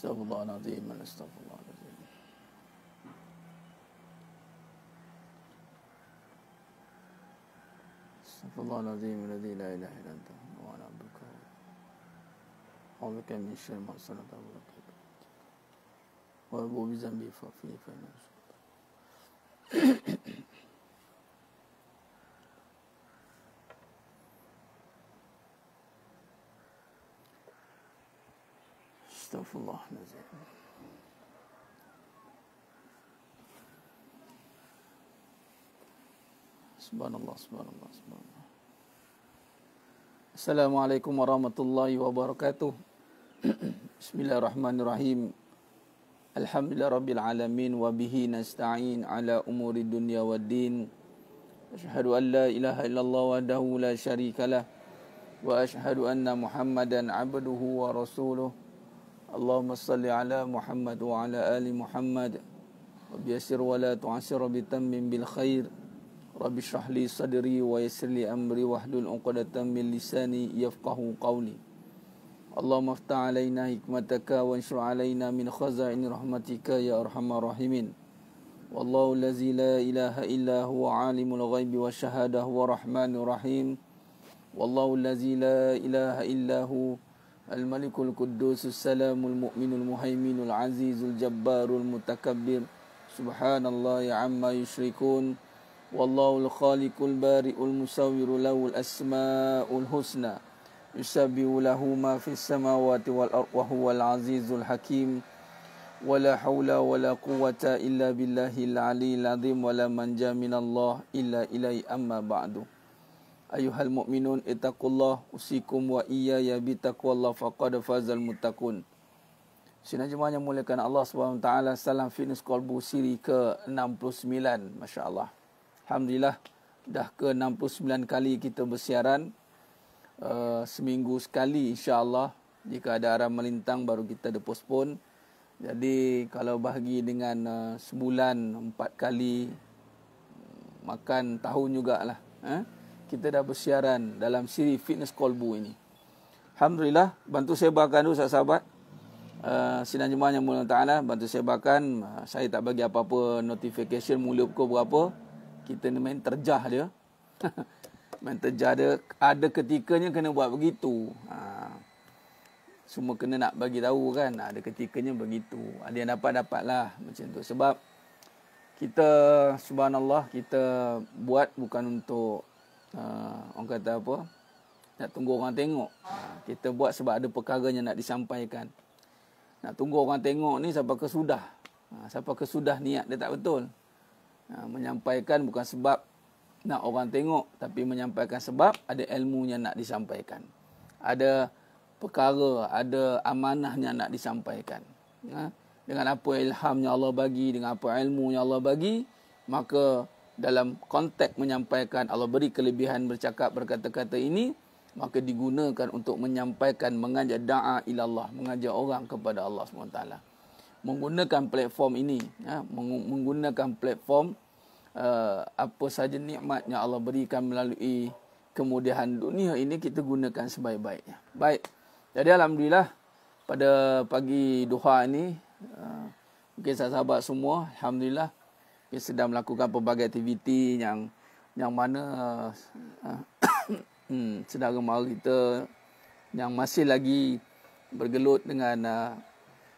استغفر الله العظيم من استغفر الله العظيم استغفر الله العظيم الذي لا اله الا انت وانا عبدك اعوذ بك من شر ما صنعت وابو بذنبي فاغفر لي فانه الله نزيل سبحان الله سبحان الله سبحان الله السلام عليكم ورحمة الله وبركاته بسم الله الرحمن الرحيم الحمد لله رب العالمين وبه نستعين على أمور الدنيا والدين أشهد أن لا إله إلا الله وحده لا شريك له وأشهد أن محمدا عبده ورسوله اللهم صل على محمد وعلى آل محمد رب يسر ولا تعسر بتم بالخير رب اشرح لي صدري ويسر لي أمري واحلل عقدة من لساني يفقه قولي اللهم افتح علينا حكمتك وانشر علينا من خزائن رحمتك يا أرحم الراحمين والله الذي لا إله إلا هو عالم الغيب والشهادة هو الرحمن الرحيم والله الذي لا إله إلا هو الملك القدوس السلام المؤمن المهيمن العزيز الجبار المتكبر سبحان الله عما يشركون والله الخالق البارئ المصور له الأسماء الحسنى يسبح له ما في السماوات والأرض وهو العزيز الحكيم ولا حول ولا قوة إلا بالله العلي العظيم ولا منجا من الله إلا إليه أما بعده ayuhal mu'minun itaqullah usikum wa iya ya bitaqwallah faqad fazal mutakun. Sina jemaah yang mulakan Allah SWT salam fitness kolbu siri ke-69. Masya Allah. Alhamdulillah dah ke 69 kali kita bersiaran uh, seminggu sekali insya Allah. jika ada arah melintang baru kita ada postpone jadi kalau bahagi dengan uh, sebulan empat kali makan tahun jugalah eh? kita dah bersiaran dalam siri Fitness Kolbu ini. Alhamdulillah, bantu sebarkan dulu sahabat-sahabat. Uh, Sinan Jemaah yang mulia ta'ala, bantu sebarkan. Uh, saya tak bagi apa-apa notification mula pukul berapa. Kita ni main terjah dia. main terjah dia. Ada ketikanya kena buat begitu. Ha. Semua kena nak bagi tahu kan. Ada ketikanya begitu. Ada yang dapat-dapatlah macam tu. Sebab kita subhanallah kita buat bukan untuk uh, orang kata apa nak tunggu orang tengok ah, kita buat sebab ada perkara yang nak disampaikan nak tunggu orang tengok ni siapa kesudah ah, siapa kesudah niat dia tak betul menyampaikan bukan sebab nak orang tengok tapi menyampaikan sebab ada ilmu yang nak disampaikan ada perkara ada amanahnya nak disampaikan dengan apa ilhamnya Allah bagi dengan apa ilmu yang Allah bagi maka dalam konteks menyampaikan Allah beri kelebihan bercakap berkata-kata ini maka digunakan untuk menyampaikan mengajak doa ila Allah mengajak orang kepada Allah SWT menggunakan platform ini ya, menggunakan platform uh, apa saja nikmat yang Allah berikan melalui kemudahan dunia ini kita gunakan sebaik-baiknya baik jadi alhamdulillah pada pagi duha ini uh, mungkin sahabat semua alhamdulillah dia sedang melakukan pelbagai aktiviti yang yang mana uh, hmm, sedara mara kita yang masih lagi bergelut dengan uh,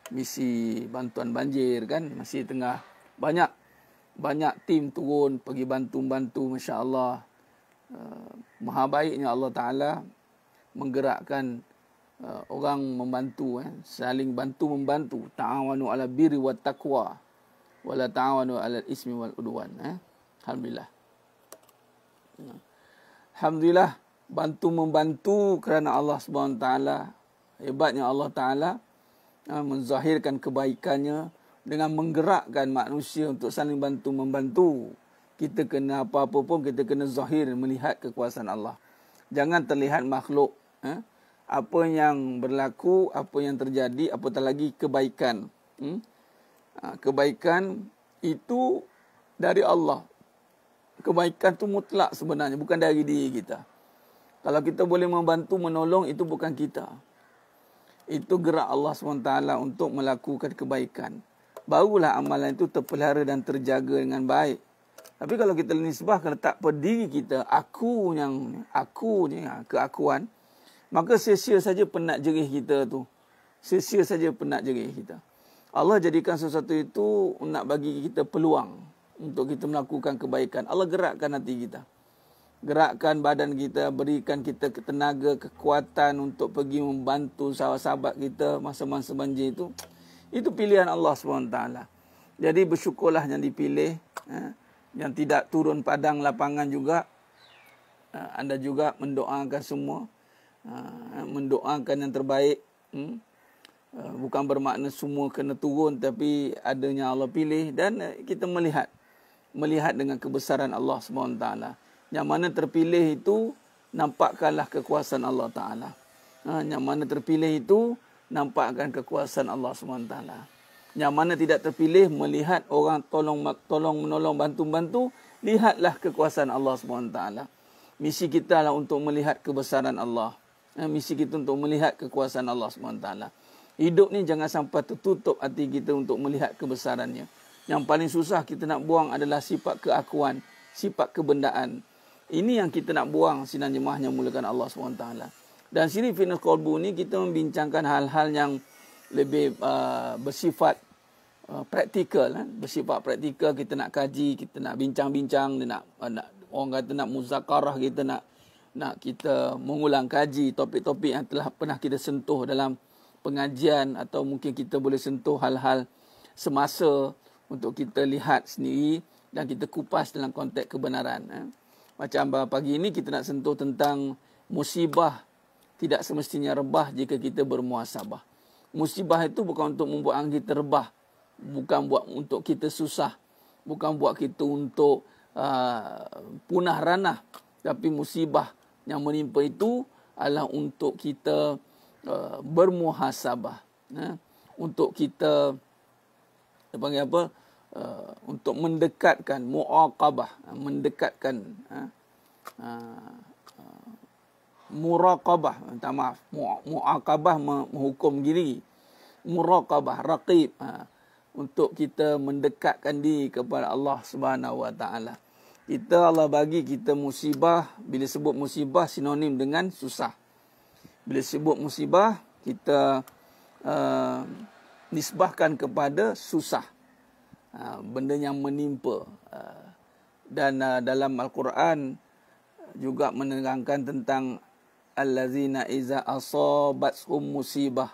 misi bantuan banjir kan masih tengah banyak banyak tim turun pergi bantu-bantu masya-Allah. Uh, maha baiknya Allah Taala menggerakkan uh, orang membantu eh saling bantu membantu ta'awanu ala birri wat taqwa wala ta'awanu 'alal ismi wal udwan eh? alhamdulillah ya. alhamdulillah bantu membantu kerana Allah Subhanahu taala hebatnya Allah taala ha, menzahirkan kebaikannya dengan menggerakkan manusia untuk saling bantu membantu kita kena apa-apa pun kita kena zahir melihat kekuasaan Allah jangan terlihat makhluk eh? apa yang berlaku apa yang terjadi apatah lagi kebaikan hmm? Ha, kebaikan itu dari Allah. Kebaikan itu mutlak sebenarnya, bukan dari diri kita. Kalau kita boleh membantu, menolong, itu bukan kita. Itu gerak Allah SWT untuk melakukan kebaikan. Barulah amalan itu terpelihara dan terjaga dengan baik. Tapi kalau kita nisbah kena tak diri kita, aku yang aku ni ha, keakuan, maka sia-sia saja penat jerih kita tu. Sia-sia saja penat jerih kita. Allah jadikan sesuatu itu nak bagi kita peluang untuk kita melakukan kebaikan. Allah gerakkan hati kita. Gerakkan badan kita, berikan kita tenaga, kekuatan untuk pergi membantu sahabat-sahabat kita masa-masa banjir itu. Itu pilihan Allah SWT. Jadi bersyukurlah yang dipilih, ha, yang tidak turun padang lapangan juga. Ha, anda juga mendoakan semua. Ha, mendoakan yang terbaik. Hmm. Eh, bukan bermakna semua kena turun tapi adanya Allah pilih dan eh, kita melihat melihat dengan kebesaran Allah SWT. Yang mana terpilih itu nampakkanlah kekuasaan Allah Taala. Eh, yang mana terpilih itu nampakkan kekuasaan Allah SWT. Yang mana tidak terpilih melihat orang tolong tolong menolong bantu-bantu lihatlah kekuasaan Allah SWT. Misi kita lah untuk melihat kebesaran Allah. Misi kita untuk melihat kekuasaan Allah SWT. Hidup ni jangan sampai tertutup hati kita untuk melihat kebesarannya. Yang paling susah kita nak buang adalah sifat keakuan, sifat kebendaan. Ini yang kita nak buang sinar jemaah yang mulakan Allah SWT. Dan siri Fitness Kolbu ni kita membincangkan hal-hal yang lebih uh, bersifat uh, praktikal. Eh? Bersifat praktikal kita nak kaji, kita nak bincang-bincang, nak, uh, nak, orang kata nak muzakarah kita nak nak kita mengulang kaji topik-topik yang telah pernah kita sentuh dalam pengajian atau mungkin kita boleh sentuh hal-hal semasa untuk kita lihat sendiri dan kita kupas dalam konteks kebenaran. Eh. Macam pagi ini kita nak sentuh tentang musibah tidak semestinya rebah jika kita bermuasabah. Musibah itu bukan untuk membuat anggi terbah, bukan buat untuk kita susah, bukan buat kita untuk uh, punah ranah. Tapi musibah yang menimpa itu adalah untuk kita Uh, bermuhasabah ya, untuk kita dia panggil apa uh, untuk mendekatkan muaqabah uh, mendekatkan ha, uh, muraqabah minta maaf muaqabah menghukum diri muraqabah raqib ha, untuk kita mendekatkan diri kepada Allah Subhanahu wa taala kita Allah bagi kita musibah bila sebut musibah sinonim dengan susah bila sebut musibah kita uh, nisbahkan kepada susah uh, benda yang menimpa uh, dan uh, dalam al-Quran juga menerangkan tentang allazina iza asabatsum musibah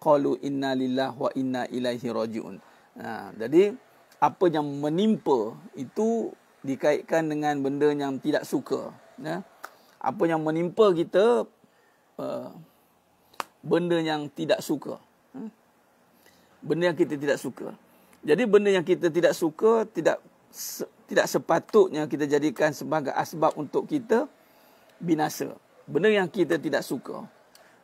qalu inna Lillah wa inna ilaihi rajiun uh, jadi apa yang menimpa itu dikaitkan dengan benda yang tidak suka ya apa yang menimpa kita benda yang tidak suka. Hmm? Benda yang kita tidak suka. Jadi benda yang kita tidak suka tidak tidak sepatutnya kita jadikan sebagai asbab untuk kita binasa. Benda yang kita tidak suka.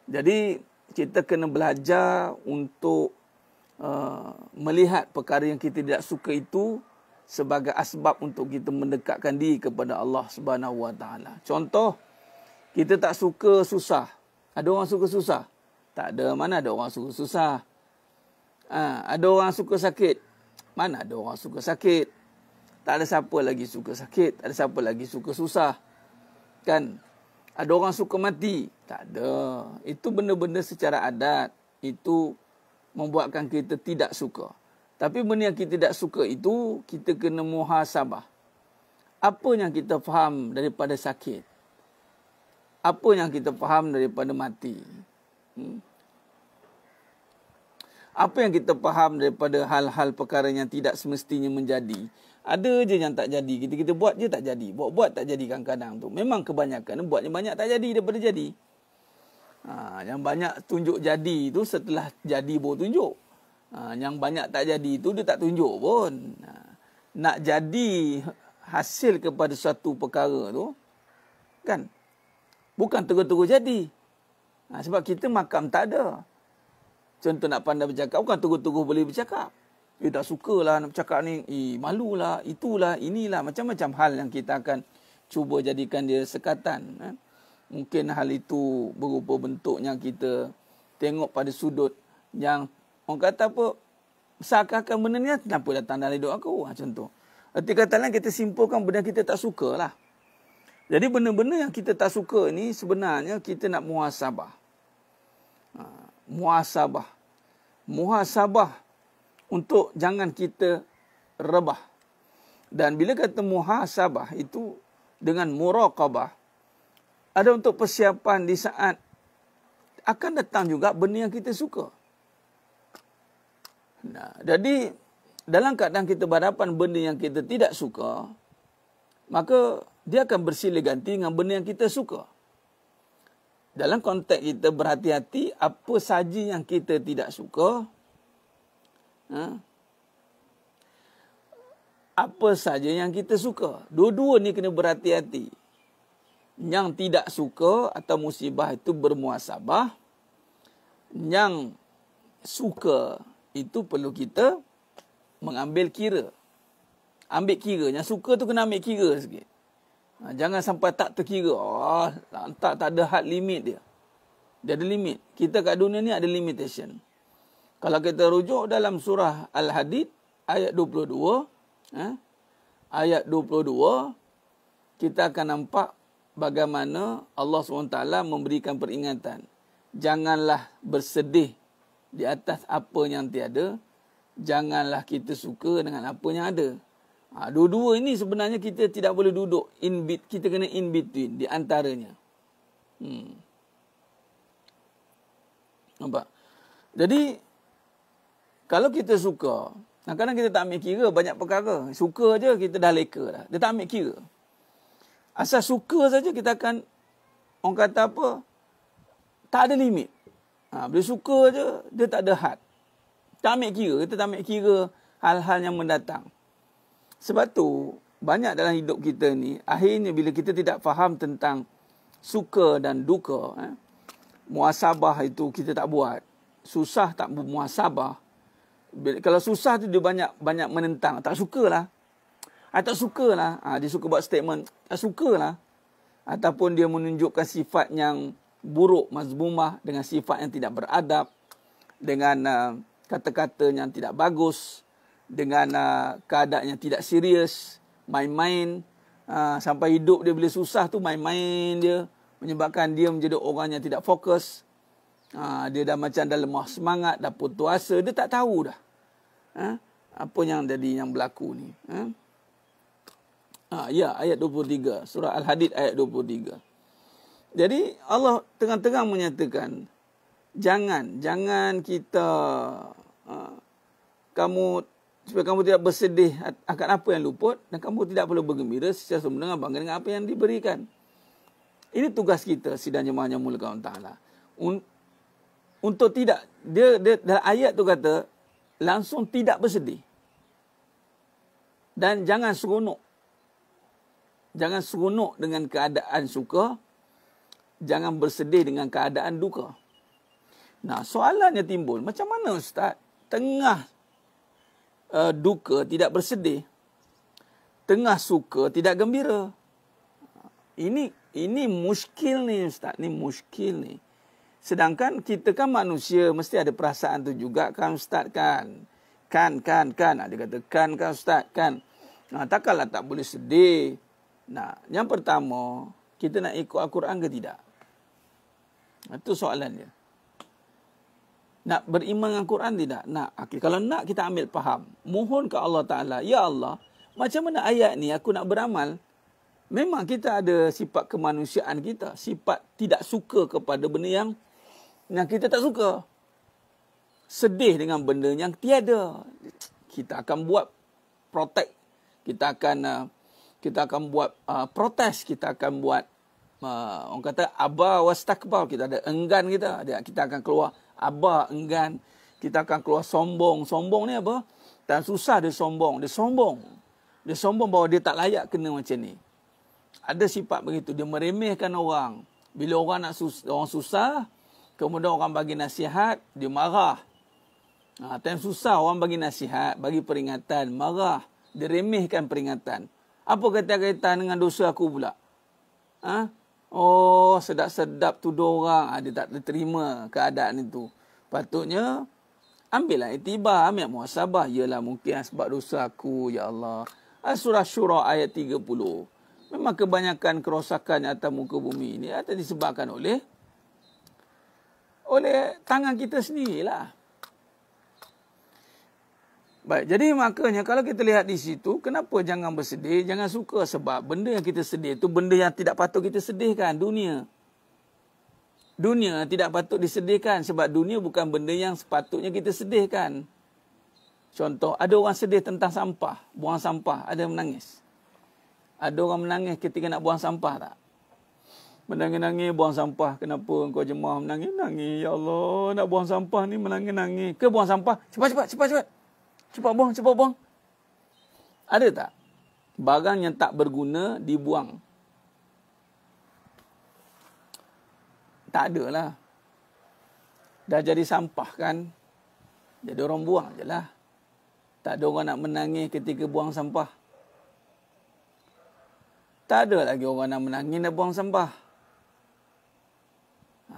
Jadi kita kena belajar untuk uh, melihat perkara yang kita tidak suka itu sebagai asbab untuk kita mendekatkan diri kepada Allah Subhanahu Wa Taala. Contoh kita tak suka susah. Ada orang suka susah? Tak ada. Mana ada orang suka susah? Ha, ada orang suka sakit? Mana ada orang suka sakit? Tak ada siapa lagi suka sakit. Tak ada siapa lagi suka susah. Kan? Ada orang suka mati? Tak ada. Itu benda-benda secara adat. Itu membuatkan kita tidak suka. Tapi benda yang kita tidak suka itu, kita kena muhasabah. Apa yang kita faham daripada sakit? apa yang kita faham daripada mati? Hmm. Apa yang kita faham daripada hal-hal perkara yang tidak semestinya menjadi? Ada je yang tak jadi. Kita kita buat je tak jadi. Buat-buat tak jadi kadang-kadang tu. Memang kebanyakan buatnya banyak tak jadi daripada jadi. Ha, yang banyak tunjuk jadi tu setelah jadi baru tunjuk. Ha, yang banyak tak jadi tu dia tak tunjuk pun. Ha, nak jadi hasil kepada suatu perkara tu kan Bukan terus-terus jadi. Ha, sebab kita makam tak ada. Contoh nak pandai bercakap, bukan terus-terus boleh bercakap. Dia tak suka lah nak bercakap ni. Eh, malulah, itulah, inilah. Macam-macam hal yang kita akan cuba jadikan dia sekatan. Ha? Mungkin hal itu berupa bentuk yang kita tengok pada sudut yang orang kata apa, seakan-akan benda ni kenapa datang dalam hidup aku? Ha, contoh. Erti kata lain, kita simpulkan benda kita tak suka lah. Jadi benar-benar yang kita tak suka ni sebenarnya kita nak muhasabah. Ha, muhasabah. Muhasabah untuk jangan kita rebah. Dan bila kata muhasabah itu dengan muraqabah ada untuk persiapan di saat akan datang juga benda yang kita suka. Nah, jadi dalam keadaan kita berhadapan benda yang kita tidak suka, maka dia akan bersilih ganti dengan benda yang kita suka. Dalam konteks kita berhati-hati, apa saja yang kita tidak suka, ha? apa saja yang kita suka. Dua-dua ni kena berhati-hati. Yang tidak suka atau musibah itu bermuasabah. Yang suka itu perlu kita mengambil kira. Ambil kira. Yang suka tu kena ambil kira sikit. Ha, jangan sampai tak terkira. Oh, tak, tak ada hard limit dia. Dia ada limit. Kita kat dunia ni ada limitation. Kalau kita rujuk dalam surah Al-Hadid ayat 22, eh, ha, ayat 22, kita akan nampak bagaimana Allah SWT memberikan peringatan. Janganlah bersedih di atas apa yang tiada. Janganlah kita suka dengan apa yang ada. Ha, dua-dua ini sebenarnya kita tidak boleh duduk in bit, kita kena in between di antaranya. Hmm. Nampak. Jadi kalau kita suka, kadang-kadang kita tak ambil kira banyak perkara. Suka aja kita dah leka dah. Dia tak ambil kira. Asal suka saja kita akan orang kata apa? Tak ada limit. Ha, bila suka aja dia tak ada had. Tak ambil kira, kita tak ambil kira hal-hal yang mendatang. Sebab tu banyak dalam hidup kita ni akhirnya bila kita tidak faham tentang suka dan duka, eh, muasabah itu kita tak buat. Susah tak muasabah. Bila, kalau susah tu dia banyak banyak menentang, tak sukalah. Ah tak sukalah. Ah dia suka buat statement, tak sukalah. Ataupun dia menunjukkan sifat yang buruk mazmumah dengan sifat yang tidak beradab dengan uh, kata-kata yang tidak bagus dengan uh, keadaan yang tidak serius, main-main uh, sampai hidup dia boleh susah tu main-main dia menyebabkan dia menjadi orang yang tidak fokus. Uh, dia dah macam dah lemah semangat, dah putus asa, dia tak tahu dah. Uh, apa yang jadi yang berlaku ni? Uh. Uh, ya ayat 23 surah Al-Hadid ayat 23. Jadi Allah tengah-tengah menyatakan jangan jangan kita uh, kamu supaya kamu tidak bersedih akan apa yang luput dan kamu tidak perlu bergembira secara sempurna bangga dengan apa yang diberikan. Ini tugas kita sidang jemaahnya yang mulia kaum taala. Untuk tidak dia, dia dalam ayat tu kata langsung tidak bersedih. Dan jangan seronok. Jangan seronok dengan keadaan suka. Jangan bersedih dengan keadaan duka. Nah, soalannya timbul. Macam mana Ustaz? Tengah uh, duka, tidak bersedih. Tengah suka, tidak gembira. Ini ini muskil ni Ustaz, ni muskil ni. Sedangkan kita kan manusia, mesti ada perasaan tu juga kan Ustaz kan. Kan, kan, kan. Dia kata kan, kan Ustaz, kan. Nah, takkanlah tak boleh sedih. Nah, yang pertama, kita nak ikut Al-Quran ke tidak? Itu soalan dia. Nak beriman dengan Quran tidak? Nak. Okay. Kalau nak kita ambil faham. Mohon ke Allah Ta'ala. Ya Allah. Macam mana ayat ni aku nak beramal. Memang kita ada sifat kemanusiaan kita. Sifat tidak suka kepada benda yang, yang kita tak suka. Sedih dengan benda yang tiada. Kita akan buat protek. Kita akan uh, kita akan buat uh, protes. Kita akan buat uh, orang kata abah was takbal. Kita ada enggan kita. Kita akan keluar abah enggan kita akan keluar sombong. Sombong ni apa? Tak susah dia sombong. Dia sombong. Dia sombong bahawa dia tak layak kena macam ni. Ada sifat begitu. Dia meremehkan orang. Bila orang nak sus orang susah, kemudian orang bagi nasihat, dia marah. Ha, time susah orang bagi nasihat, bagi peringatan, marah. Dia remehkan peringatan. Apa kata-kaitan dengan dosa aku pula? Ha? Oh, sedap-sedap tuduh orang. Ha, dia tak terima keadaan itu. Patutnya, ambillah itibar. Ambil muasabah. Yalah, mungkin sebab dosa aku, ya Allah. Ah, surah Syura ayat 30. Memang kebanyakan kerosakan atas muka bumi ini ada disebabkan oleh oleh tangan kita sendirilah. Baik, jadi makanya kalau kita lihat di situ, kenapa jangan bersedih, jangan suka sebab benda yang kita sedih itu benda yang tidak patut kita sedihkan, dunia. Dunia tidak patut disedihkan sebab dunia bukan benda yang sepatutnya kita sedihkan. Contoh, ada orang sedih tentang sampah, buang sampah, ada menangis. Ada orang menangis ketika nak buang sampah tak? Menangis-nangis buang sampah, kenapa kau jemaah menangis-nangis? Ya Allah, nak buang sampah ni menangis-nangis. Ke buang sampah? cepat, cepat, cepat. cepat. Cepat buang, cepat buang. Ada tak? Barang yang tak berguna dibuang. Tak ada lah. Dah jadi sampah kan? Jadi orang buang je lah. Tak ada orang nak menangis ketika buang sampah. Tak ada lagi orang nak menangis nak buang sampah. Ha.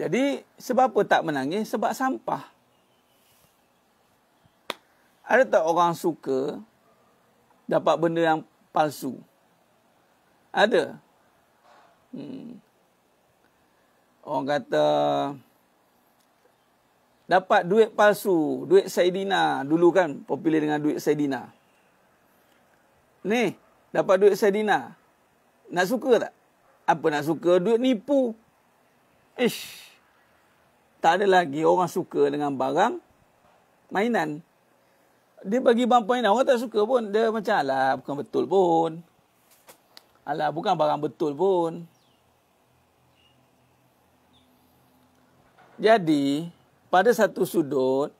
Jadi sebab apa tak menangis? Sebab sampah. Ada tak orang suka dapat benda yang palsu? Ada. Hmm. Orang kata dapat duit palsu, duit Saidina dulu kan popular dengan duit Saidina. Ni, dapat duit Saidina. Nak suka tak? Apa nak suka? Duit nipu. Ish. Tak ada lagi orang suka dengan barang mainan dia bagi bang point orang tak suka pun dia macam alah bukan betul pun alah bukan barang betul pun jadi pada satu sudut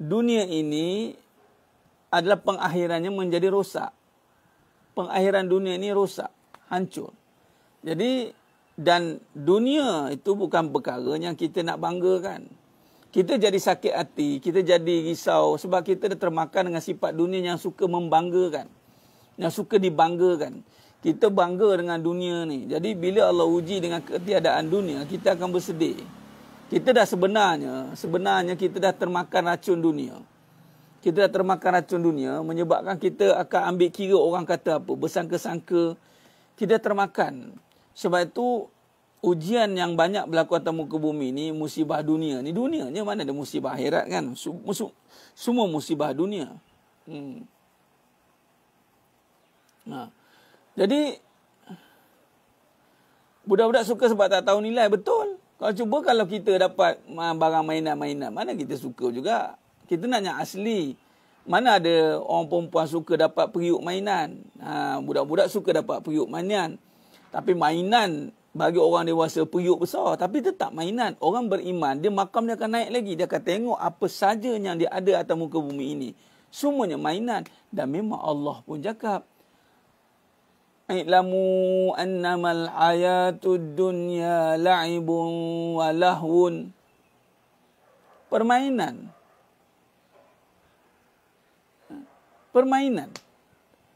dunia ini adalah pengakhirannya menjadi rosak pengakhiran dunia ini rosak hancur jadi dan dunia itu bukan perkara yang kita nak banggakan. kan kita jadi sakit hati, kita jadi risau sebab kita dah termakan dengan sifat dunia yang suka membanggakan. Yang suka dibanggakan. Kita bangga dengan dunia ni. Jadi bila Allah uji dengan ketiadaan dunia, kita akan bersedih. Kita dah sebenarnya, sebenarnya kita dah termakan racun dunia. Kita dah termakan racun dunia menyebabkan kita akan ambil kira orang kata apa. Bersangka-sangka kita termakan. Sebab itu ujian yang banyak berlaku atas muka bumi ni musibah dunia ni dunia dunianya mana ada musibah akhirat kan semua musibah dunia hmm. nah. Ha. jadi budak-budak suka sebab tak tahu nilai betul kalau cuba kalau kita dapat barang mainan-mainan mana kita suka juga kita nak yang asli mana ada orang perempuan suka dapat periuk mainan ha, budak-budak suka dapat periuk mainan tapi mainan bagi orang dewasa periuk besar tapi tetap mainan orang beriman dia makam dia akan naik lagi dia akan tengok apa saja yang dia ada atas muka bumi ini semuanya mainan dan memang Allah pun cakap ilamu annamal hayatud dunya la'ibun wa lahun permainan permainan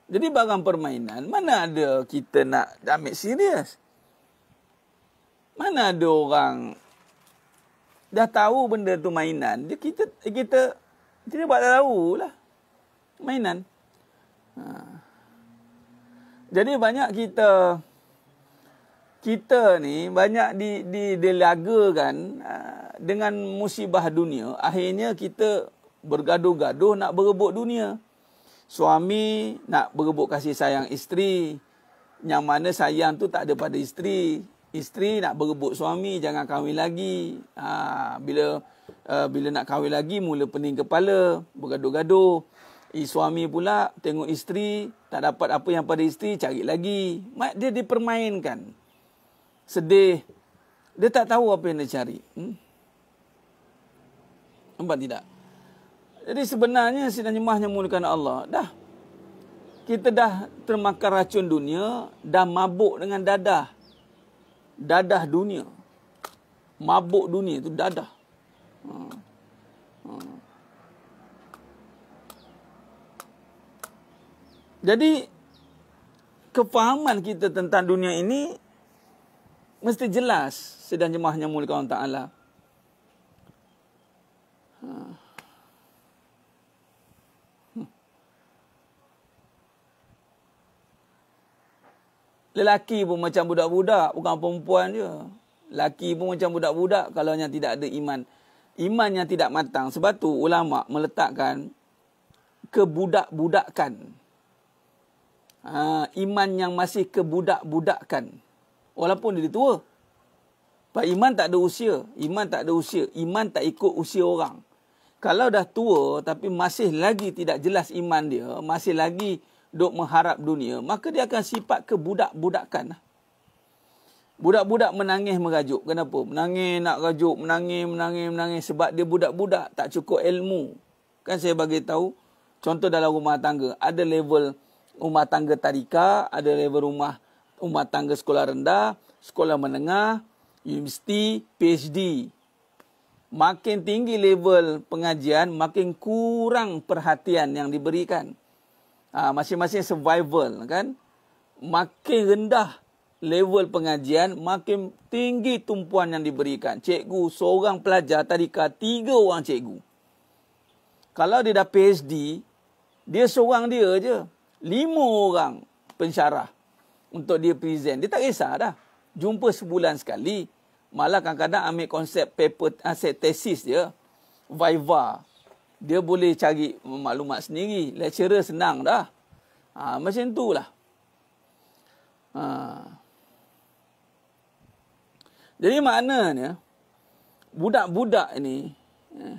jadi barang permainan mana ada kita nak ambil serius mana ada orang dah tahu benda tu mainan dia kita kita kita buat tahu lah mainan ha. jadi banyak kita kita ni banyak di di dilagakan ha, dengan musibah dunia akhirnya kita bergaduh-gaduh nak berebut dunia suami nak berebut kasih sayang isteri yang mana sayang tu tak ada pada isteri isteri nak berebut suami jangan kahwin lagi. Ha, bila uh, bila nak kahwin lagi mula pening kepala, bergaduh-gaduh. I suami pula tengok isteri tak dapat apa yang pada isteri cari lagi. Mak dia dipermainkan. Sedih. Dia tak tahu apa yang dia cari. Hmm? Nampak tidak? Jadi sebenarnya si jemaah yang mulakan Allah. Dah. Kita dah termakan racun dunia. Dah mabuk dengan dadah dadah dunia. Mabuk dunia itu dadah. Hmm. Hmm. Jadi kefahaman kita tentang dunia ini mesti jelas sedang jemaahnya mulia Allah Taala. Ha. Lelaki pun macam budak-budak, bukan perempuan je. Lelaki pun macam budak-budak kalau yang tidak ada iman. Iman yang tidak matang. Sebab tu ulama meletakkan kebudak-budakan. Ha, iman yang masih kebudak-budakan. Walaupun dia tua. Pak iman tak ada usia, iman tak ada usia, iman tak ikut usia orang. Kalau dah tua tapi masih lagi tidak jelas iman dia, masih lagi duk mengharap dunia, maka dia akan sifat kebudak-budakan. Lah. Budak-budak menangis merajuk. Kenapa? Menangis nak rajuk, menangis, menangis, menangis sebab dia budak-budak, tak cukup ilmu. Kan saya bagi tahu, contoh dalam rumah tangga, ada level rumah tangga tadika, ada level rumah rumah tangga sekolah rendah, sekolah menengah, universiti, PhD. Makin tinggi level pengajian, makin kurang perhatian yang diberikan. Ah, masing-masing survival kan makin rendah level pengajian makin tinggi tumpuan yang diberikan cikgu seorang pelajar tadika tiga orang cikgu kalau dia dah PhD dia seorang dia aje lima orang pensyarah untuk dia present dia tak kisah dah jumpa sebulan sekali malah kadang-kadang ambil konsep paper aset ah, tesis dia viva dia boleh cari maklumat sendiri. Lecturer senang dah. Ha, macam tu lah. Ha. Jadi maknanya, budak-budak ni, ya,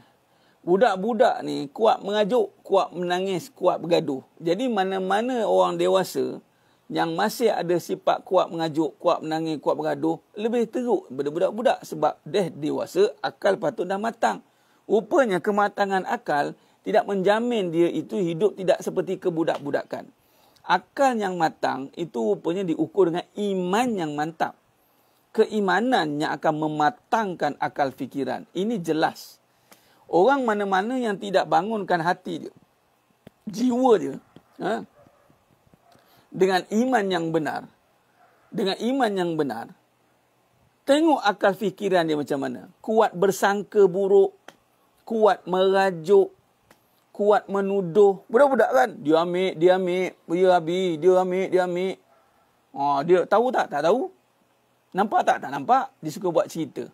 budak-budak ni kuat mengajuk, kuat menangis, kuat bergaduh. Jadi mana-mana orang dewasa yang masih ada sifat kuat mengajuk, kuat menangis, kuat bergaduh, lebih teruk daripada budak-budak sebab dah dewasa, akal patut dah matang. Rupanya kematangan akal tidak menjamin dia itu hidup tidak seperti kebudak-budakan. Akal yang matang itu rupanya diukur dengan iman yang mantap. Keimanan yang akan mematangkan akal fikiran. Ini jelas. Orang mana-mana yang tidak bangunkan hati dia. Jiwa dia. Ha? Dengan iman yang benar. Dengan iman yang benar. Tengok akal fikiran dia macam mana. Kuat bersangka buruk kuat merajuk kuat menuduh budak-budak kan dia ambil dia ambil dia abi dia ambil dia ambil oh, dia tahu tak tak tahu nampak tak tak nampak dia suka buat cerita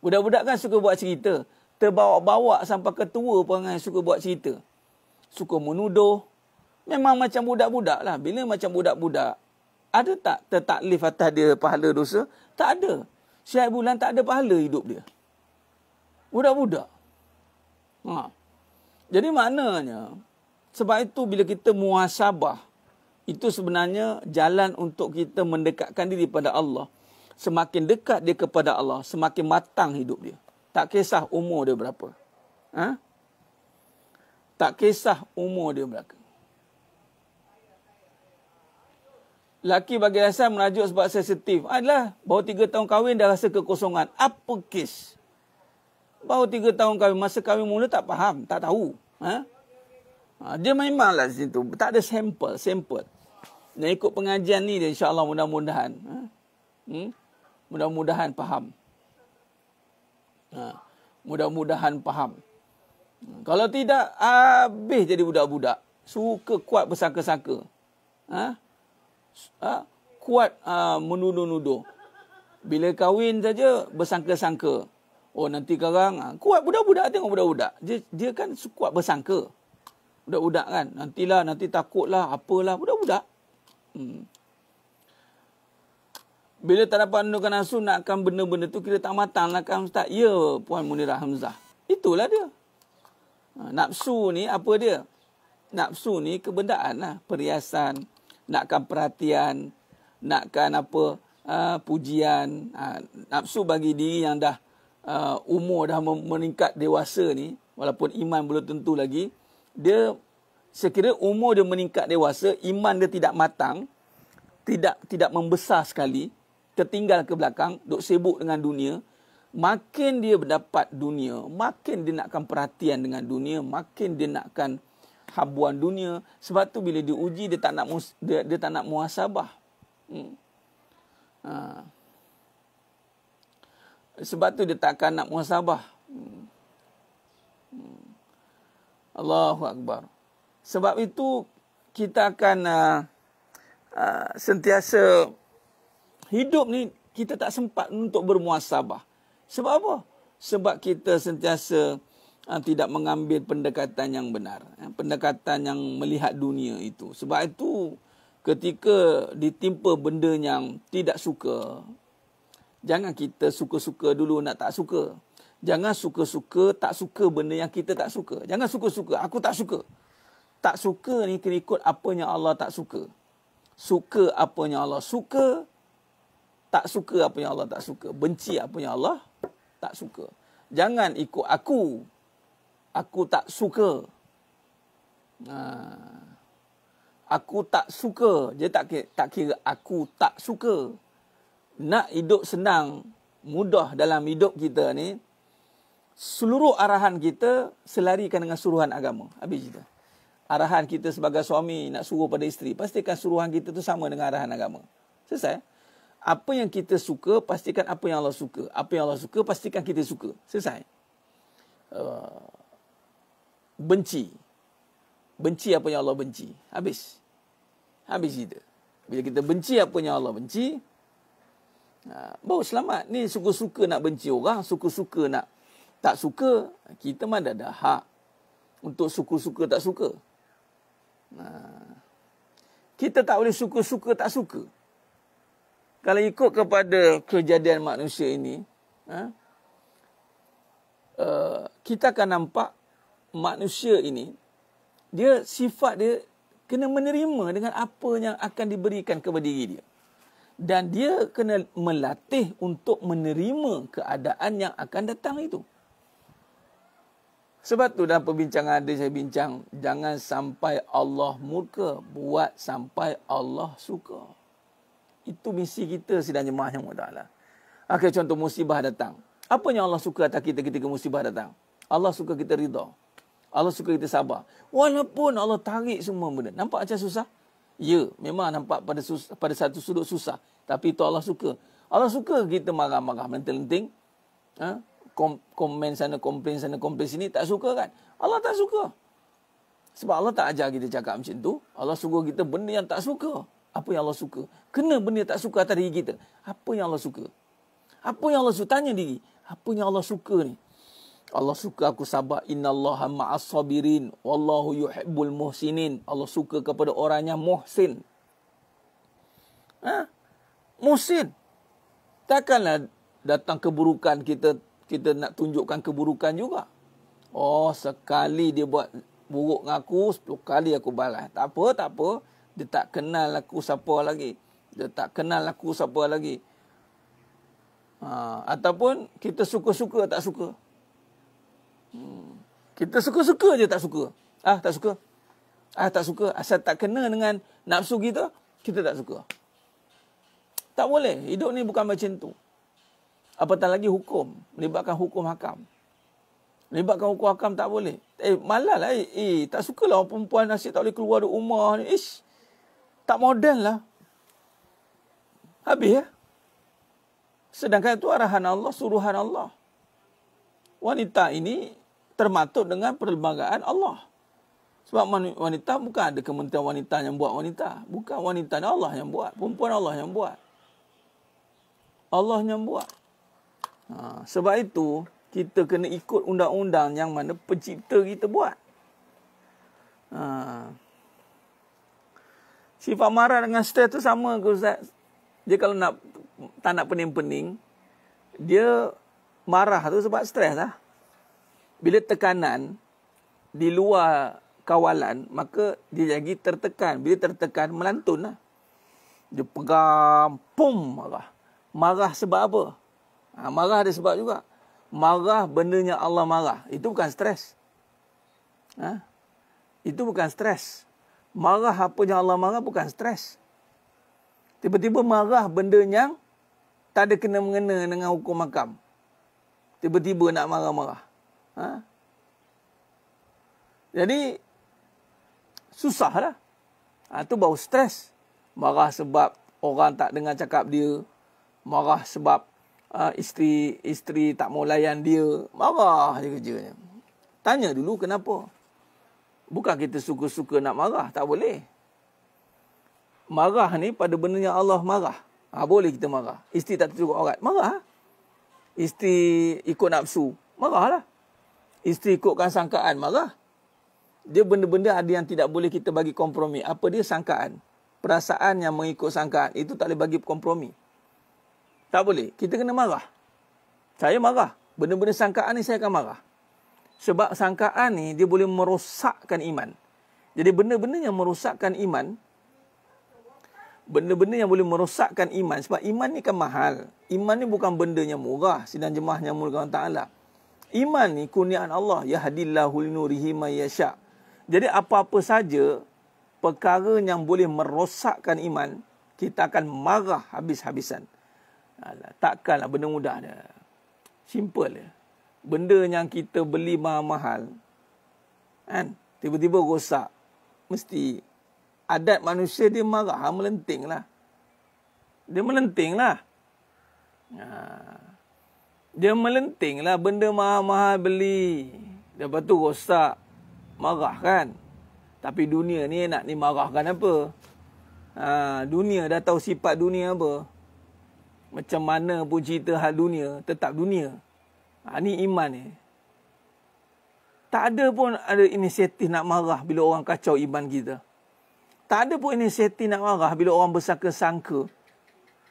budak-budak kan suka buat cerita terbawa-bawa sampai ketua perangai suka buat cerita suka menuduh memang macam budak-budak lah bila macam budak-budak ada tak tertaklif atas dia pahala dosa tak ada Syahid bulan tak ada pahala hidup dia. Budak-budak. Ha. Jadi maknanya sebab itu bila kita muhasabah itu sebenarnya jalan untuk kita mendekatkan diri kepada Allah. Semakin dekat dia kepada Allah, semakin matang hidup dia. Tak kisah umur dia berapa. Ha? Tak kisah umur dia berapa. Laki bagi Hassan merajuk sebab sensitif. Adalah, baru tiga tahun kahwin dah rasa kekosongan. Apa kes? Baru tiga tahun kahwin. Masa kahwin mula tak faham. Tak tahu. Ha? ha dia memanglah situ. Tak ada sampel. Sampel. Dan ikut pengajian ni dia insyaAllah mudah-mudahan. Ha? Hmm? Mudah-mudahan faham. Ha? Mudah-mudahan faham. Kalau tidak, habis jadi budak-budak. Suka kuat bersangka-sangka. Ha? Ha? Kuat uh, menuduh-nuduh. Bila kahwin saja, bersangka-sangka. Oh nanti sekarang ah, kuat budak-budak tengok budak-budak. Dia dia kan kuat bersangka. Budak-budak kan. Nantilah nanti takutlah apalah budak-budak. Hmm. Bila tak dapat menundukkan asu nak benda-benda tu kira tak matang lah kan Ustaz. Ya Puan Munirah Hamzah. Itulah dia. Ha, nafsu ni apa dia? Nafsu ni kebendaan lah. Perhiasan. Nakkan perhatian. Nakkan apa. Uh, pujian. Ha, nafsu bagi diri yang dah uh, umur dah meningkat dewasa ni walaupun iman belum tentu lagi dia sekira umur dia meningkat dewasa iman dia tidak matang tidak tidak membesar sekali tertinggal ke belakang duk sibuk dengan dunia makin dia mendapat dunia makin dia nakkan perhatian dengan dunia makin dia nakkan habuan dunia sebab tu bila diuji dia tak nak dia, dia tak nak muhasabah hmm. Ah. Sebab tu dia tak nak muhasabah. Allahu Akbar. Sebab itu kita akan uh, uh, sentiasa hidup ni kita tak sempat untuk bermuhasabah. Sebab apa? Sebab kita sentiasa uh, tidak mengambil pendekatan yang benar. Eh, pendekatan yang melihat dunia itu. Sebab itu ketika ditimpa benda yang tidak suka, Jangan kita suka-suka dulu nak tak suka. Jangan suka-suka tak suka benda yang kita tak suka. Jangan suka-suka. Aku tak suka. Tak suka ni kena ikut apa yang Allah tak suka. Suka apa yang Allah suka. Tak suka apa yang Allah tak suka. Benci apa yang Allah tak suka. Jangan ikut aku. Aku tak suka. Ha. Aku tak suka. Dia tak kira, tak kira aku tak suka nak hidup senang, mudah dalam hidup kita ni, seluruh arahan kita selarikan dengan suruhan agama. Habis cerita. Arahan kita sebagai suami nak suruh pada isteri, pastikan suruhan kita tu sama dengan arahan agama. Selesai. Apa yang kita suka, pastikan apa yang Allah suka. Apa yang Allah suka, pastikan kita suka. Selesai. Uh, benci. Benci apa yang Allah benci. Habis. Habis cerita. Bila kita benci apa yang Allah benci, Ha, baru selamat. Ni suka-suka nak benci orang, suka-suka nak tak suka, kita mana ada hak untuk suka-suka tak suka. Ha. Kita tak boleh suka-suka tak suka. Kalau ikut kepada kejadian manusia ini, ha, uh, kita akan nampak manusia ini, dia sifat dia kena menerima dengan apa yang akan diberikan kepada diri dia dan dia kena melatih untuk menerima keadaan yang akan datang itu. Sebab tu dalam perbincangan ada saya bincang, jangan sampai Allah murka, buat sampai Allah suka. Itu misi kita sidang jemaah yang mudahlah. Okay, contoh musibah datang. Apa yang Allah suka atas kita ketika musibah datang? Allah suka kita rida. Allah suka kita sabar. Walaupun Allah tarik semua benda. Nampak macam susah? Ya, memang nampak pada pada satu sudut susah. Tapi itu Allah suka. Allah suka kita marah-marah menteling-teling. Ha? Kom komen sana, komplain sana, komplain sini. Tak suka kan? Allah tak suka. Sebab Allah tak ajar kita cakap macam tu. Allah suka kita benda yang tak suka. Apa yang Allah suka? Kena benda tak suka atas diri kita. Apa yang Allah suka? Apa yang Allah suka? Tanya diri. Apa yang Allah suka ni? Allah suka aku sabar. Inna Allah ma'as Wallahu yuhibbul muhsinin. Allah suka kepada orang yang muhsin. Ha? Musin. Takkanlah datang keburukan kita, kita nak tunjukkan keburukan juga. Oh, sekali dia buat buruk dengan aku, 10 kali aku balas. Tak apa, tak apa. Dia tak kenal aku siapa lagi. Dia tak kenal aku siapa lagi. Ha, ataupun kita suka-suka tak suka. Hmm. Kita suka-suka je tak suka. Ah, tak suka. Ah, tak suka. Asal tak kena dengan nafsu kita, kita tak suka. Tak boleh. Hidup ni bukan macam tu. Apatah lagi hukum. Melibatkan hukum hakam. Melibatkan hukum hakam tak boleh. Eh, malah lah. Eh, eh, tak sukalah perempuan nasib tak boleh keluar dari rumah ni. Ish. Tak modern lah. Habis ya. Sedangkan itu arahan Allah, suruhan Allah. Wanita ini termatuk dengan perlembagaan Allah. Sebab wanita bukan ada kementerian wanita yang buat wanita. Bukan wanita Allah yang buat. Perempuan Allah yang buat. Allah yang buat. Ha, sebab itu, kita kena ikut undang-undang yang mana pencipta kita buat. Ha. Sifat marah dengan stres tu sama ke Ustaz? Dia kalau nak tak nak pening-pening, dia marah tu sebab stres lah. Bila tekanan di luar kawalan, maka dia lagi tertekan. Bila tertekan, melantun lah. Dia pegang, pum, marah marah sebab apa? Ha, marah ada sebab juga. Marah bendanya Allah marah. Itu bukan stres. Ha? Itu bukan stres. Marah apa yang Allah marah bukan stres. Tiba-tiba marah benda yang tak ada kena-mengena dengan hukum makam. Tiba-tiba nak marah-marah. Ha? Jadi, susah lah. Itu ha, baru stres. Marah sebab orang tak dengar cakap dia marah sebab uh, isteri isteri tak mau layan dia marah je kerjanya tanya dulu kenapa bukan kita suka-suka nak marah tak boleh marah ni pada benda yang Allah marah ha, boleh kita marah isteri tak cukup orang marah isteri ikut nafsu marahlah isteri ikutkan sangkaan marah dia benda-benda ada yang tidak boleh kita bagi kompromi apa dia sangkaan perasaan yang mengikut sangkaan itu tak boleh bagi kompromi tak boleh. Kita kena marah. Saya marah. Benda-benda sangkaan ni saya akan marah. Sebab sangkaan ni dia boleh merosakkan iman. Jadi benda-benda yang merosakkan iman. Benda-benda yang boleh merosakkan iman. Sebab iman ni kan mahal. Iman ni bukan benda yang murah. Sidang jemaah yang mulakan ta'ala. Iman ni kurniaan Allah. Yahadillahu linurihi mayasyak. Jadi apa-apa saja perkara yang boleh merosakkan iman, kita akan marah habis-habisan. Alah, takkanlah benda mudah dia. Simple dia. Benda yang kita beli mahal-mahal, kan? tiba-tiba rosak. Mesti adat manusia dia marah, ha, melenting lah. Dia melenting lah. Ha. Dia melenting lah benda mahal-mahal beli. Lepas tu rosak, marah kan? Tapi dunia ni nak ni marahkan apa? Ha, dunia dah tahu sifat dunia apa? macam mana pun cerita hal dunia tetap dunia. Ha, ni iman ni. Tak ada pun ada inisiatif nak marah bila orang kacau iman kita. Tak ada pun inisiatif nak marah bila orang bersangka-sangka.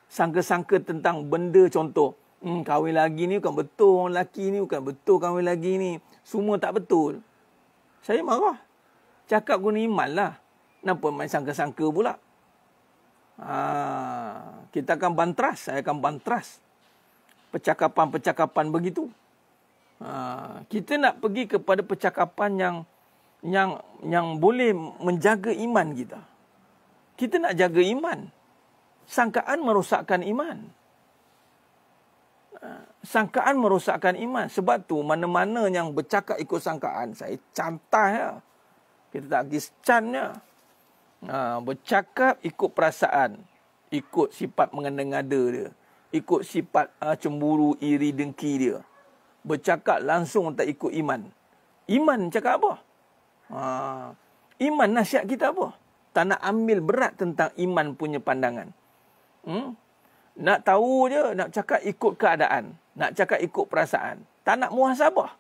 Sangka-sangka tentang benda contoh. Hmm, kahwin lagi ni bukan betul orang lelaki ni bukan betul kahwin lagi ni. Semua tak betul. Saya marah. Cakap guna iman lah. Kenapa main sangka-sangka pula? Ha, kita akan bantras, saya akan bantras percakapan-percakapan begitu. Ha, kita nak pergi kepada percakapan yang yang yang boleh menjaga iman kita. Kita nak jaga iman. Sangkaan merosakkan iman. Ha, sangkaan merosakkan iman. Sebab tu mana-mana yang bercakap ikut sangkaan, saya cantah lah. ya. Kita tak pergi secannya. Ya. Ha, bercakap ikut perasaan. Ikut sifat mengada dia. Ikut sifat uh, cemburu, iri, dengki dia. Bercakap langsung tak ikut iman. Iman cakap apa? Ha, iman nasihat kita apa? Tak nak ambil berat tentang iman punya pandangan. Hmm? Nak tahu je, nak cakap ikut keadaan. Nak cakap ikut perasaan. Tak nak muhasabah.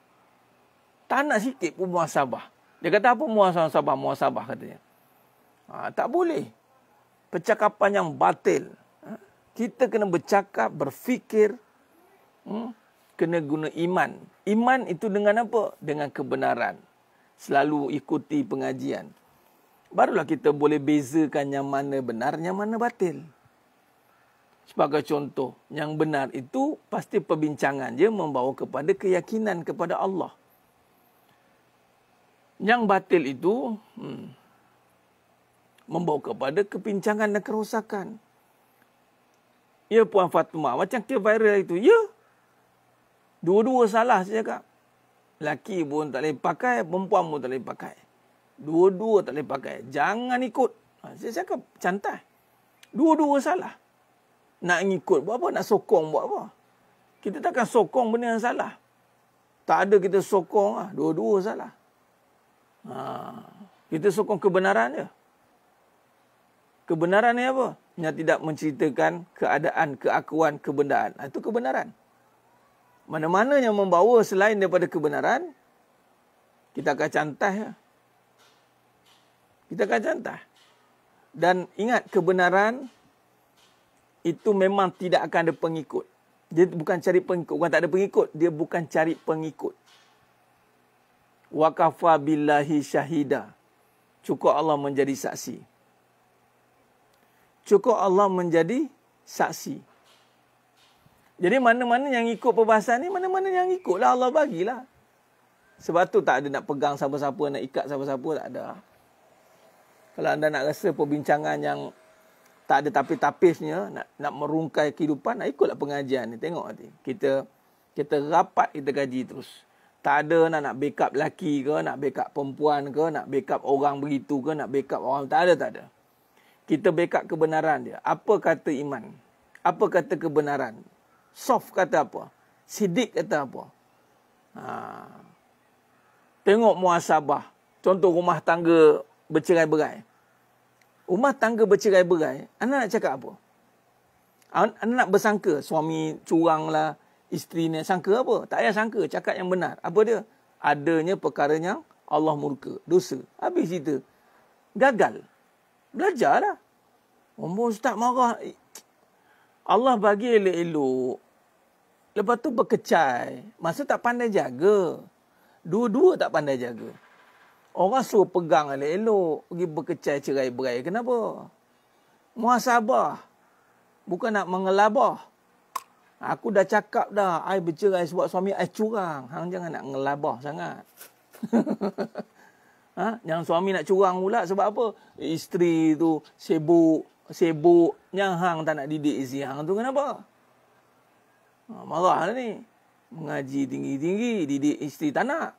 Tak nak sikit pun muhasabah. Dia kata apa muhasabah, muhasabah katanya. Ha, tak boleh. Percakapan yang batil. Ha, kita kena bercakap, berfikir. Hmm, kena guna iman. Iman itu dengan apa? Dengan kebenaran. Selalu ikuti pengajian. Barulah kita boleh bezakan yang mana benar, yang mana batil. Sebagai contoh, yang benar itu pasti perbincangan dia membawa kepada keyakinan kepada Allah. Yang batil itu, hmm, membawa kepada kepincangan dan kerosakan. Ya Puan Fatma, macam ke viral itu. Ya. Dua-dua salah saja, cakap. Laki pun tak boleh pakai, perempuan pun tak boleh pakai. Dua-dua tak boleh pakai. Jangan ikut. Ha, saya cakap cantai. Dua-dua salah. Nak ikut buat apa? Nak sokong buat apa? Kita takkan sokong benda yang salah. Tak ada kita sokong lah. Dua-dua salah. Ha. Kita sokong kebenaran je. Ya? kebenaran ni apa? Yang tidak menceritakan keadaan, keakuan, kebendaan. Itu kebenaran. Mana-mana yang membawa selain daripada kebenaran, kita akan cantah. Ha? Kita akan cantah. Dan ingat kebenaran itu memang tidak akan ada pengikut. Dia bukan cari pengikut. Bukan tak ada pengikut. Dia bukan cari pengikut. Wakafa billahi syahida. Cukup Allah menjadi saksi cukup Allah menjadi saksi. Jadi mana-mana yang ikut perbahasan ni, mana-mana yang ikutlah Allah bagilah. Sebab tu tak ada nak pegang siapa-siapa, nak ikat siapa-siapa, tak ada. Kalau anda nak rasa perbincangan yang tak ada tapis-tapisnya, nak, nak merungkai kehidupan, nak ikutlah pengajian ni. Tengok nanti. Kita kita rapat, kita kaji terus. Tak ada nak nak backup lelaki ke, nak backup perempuan ke, nak backup orang begitu ke, nak backup orang. Tak ada, tak ada kita backup kebenaran dia. Apa kata iman? Apa kata kebenaran? Sof kata apa? Sidik kata apa? Ha. Tengok muasabah. Contoh rumah tangga bercerai berai. Rumah tangga bercerai berai, Anak nak cakap apa? Anak nak bersangka suami curang lah, isteri ni. Sangka apa? Tak payah sangka. Cakap yang benar. Apa dia? Adanya perkara yang Allah murka. Dosa. Habis itu Gagal. Belajarlah. Umur ustaz marah. Allah bagi elok-elok. Lepas tu berkecai. Masa tak pandai jaga. Dua-dua tak pandai jaga. Orang suruh pegang elok-elok. Pergi berkecai cerai-berai. Kenapa? Muasabah. Bukan nak mengelabah. Aku dah cakap dah. I bercerai sebab suami I curang. Hang jangan nak ngelabah sangat. Ha? Yang suami nak curang pula sebab apa? Isteri tu sibuk, sibuk. Yang hang tak nak didik isi hang tu kenapa? Ha, marah lah ni. Mengaji tinggi-tinggi, didik isteri tak nak.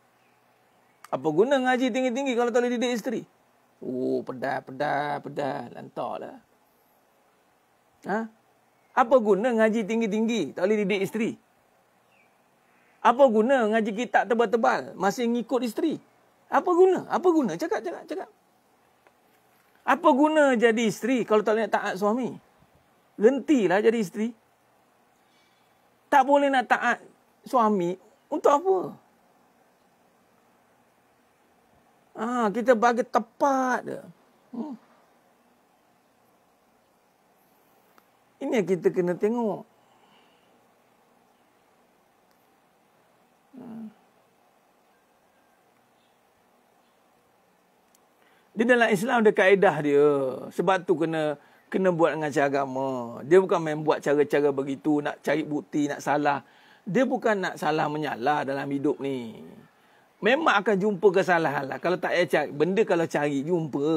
Apa guna mengaji tinggi-tinggi kalau tak boleh didik isteri? Oh, pedah, pedah, pedah. Lantar lah. Ha? Apa guna mengaji tinggi-tinggi tak boleh didik isteri? Apa guna mengaji kitab tebal-tebal masih ngikut isteri? Apa guna? Apa guna? Cakap, cakap, cakap. Apa guna jadi isteri kalau tak nak taat suami? Gentilah jadi isteri. Tak boleh nak taat suami untuk apa? Ah, kita bagi tepat dia. Hmm. Ini yang kita kena tengok. Hmm. Di dalam Islam ada kaedah dia. Sebab tu kena kena buat dengan cara agama. Dia bukan main buat cara-cara begitu, nak cari bukti, nak salah. Dia bukan nak salah menyalah dalam hidup ni. Memang akan jumpa kesalahan lah. Kalau tak cari, benda kalau cari, jumpa.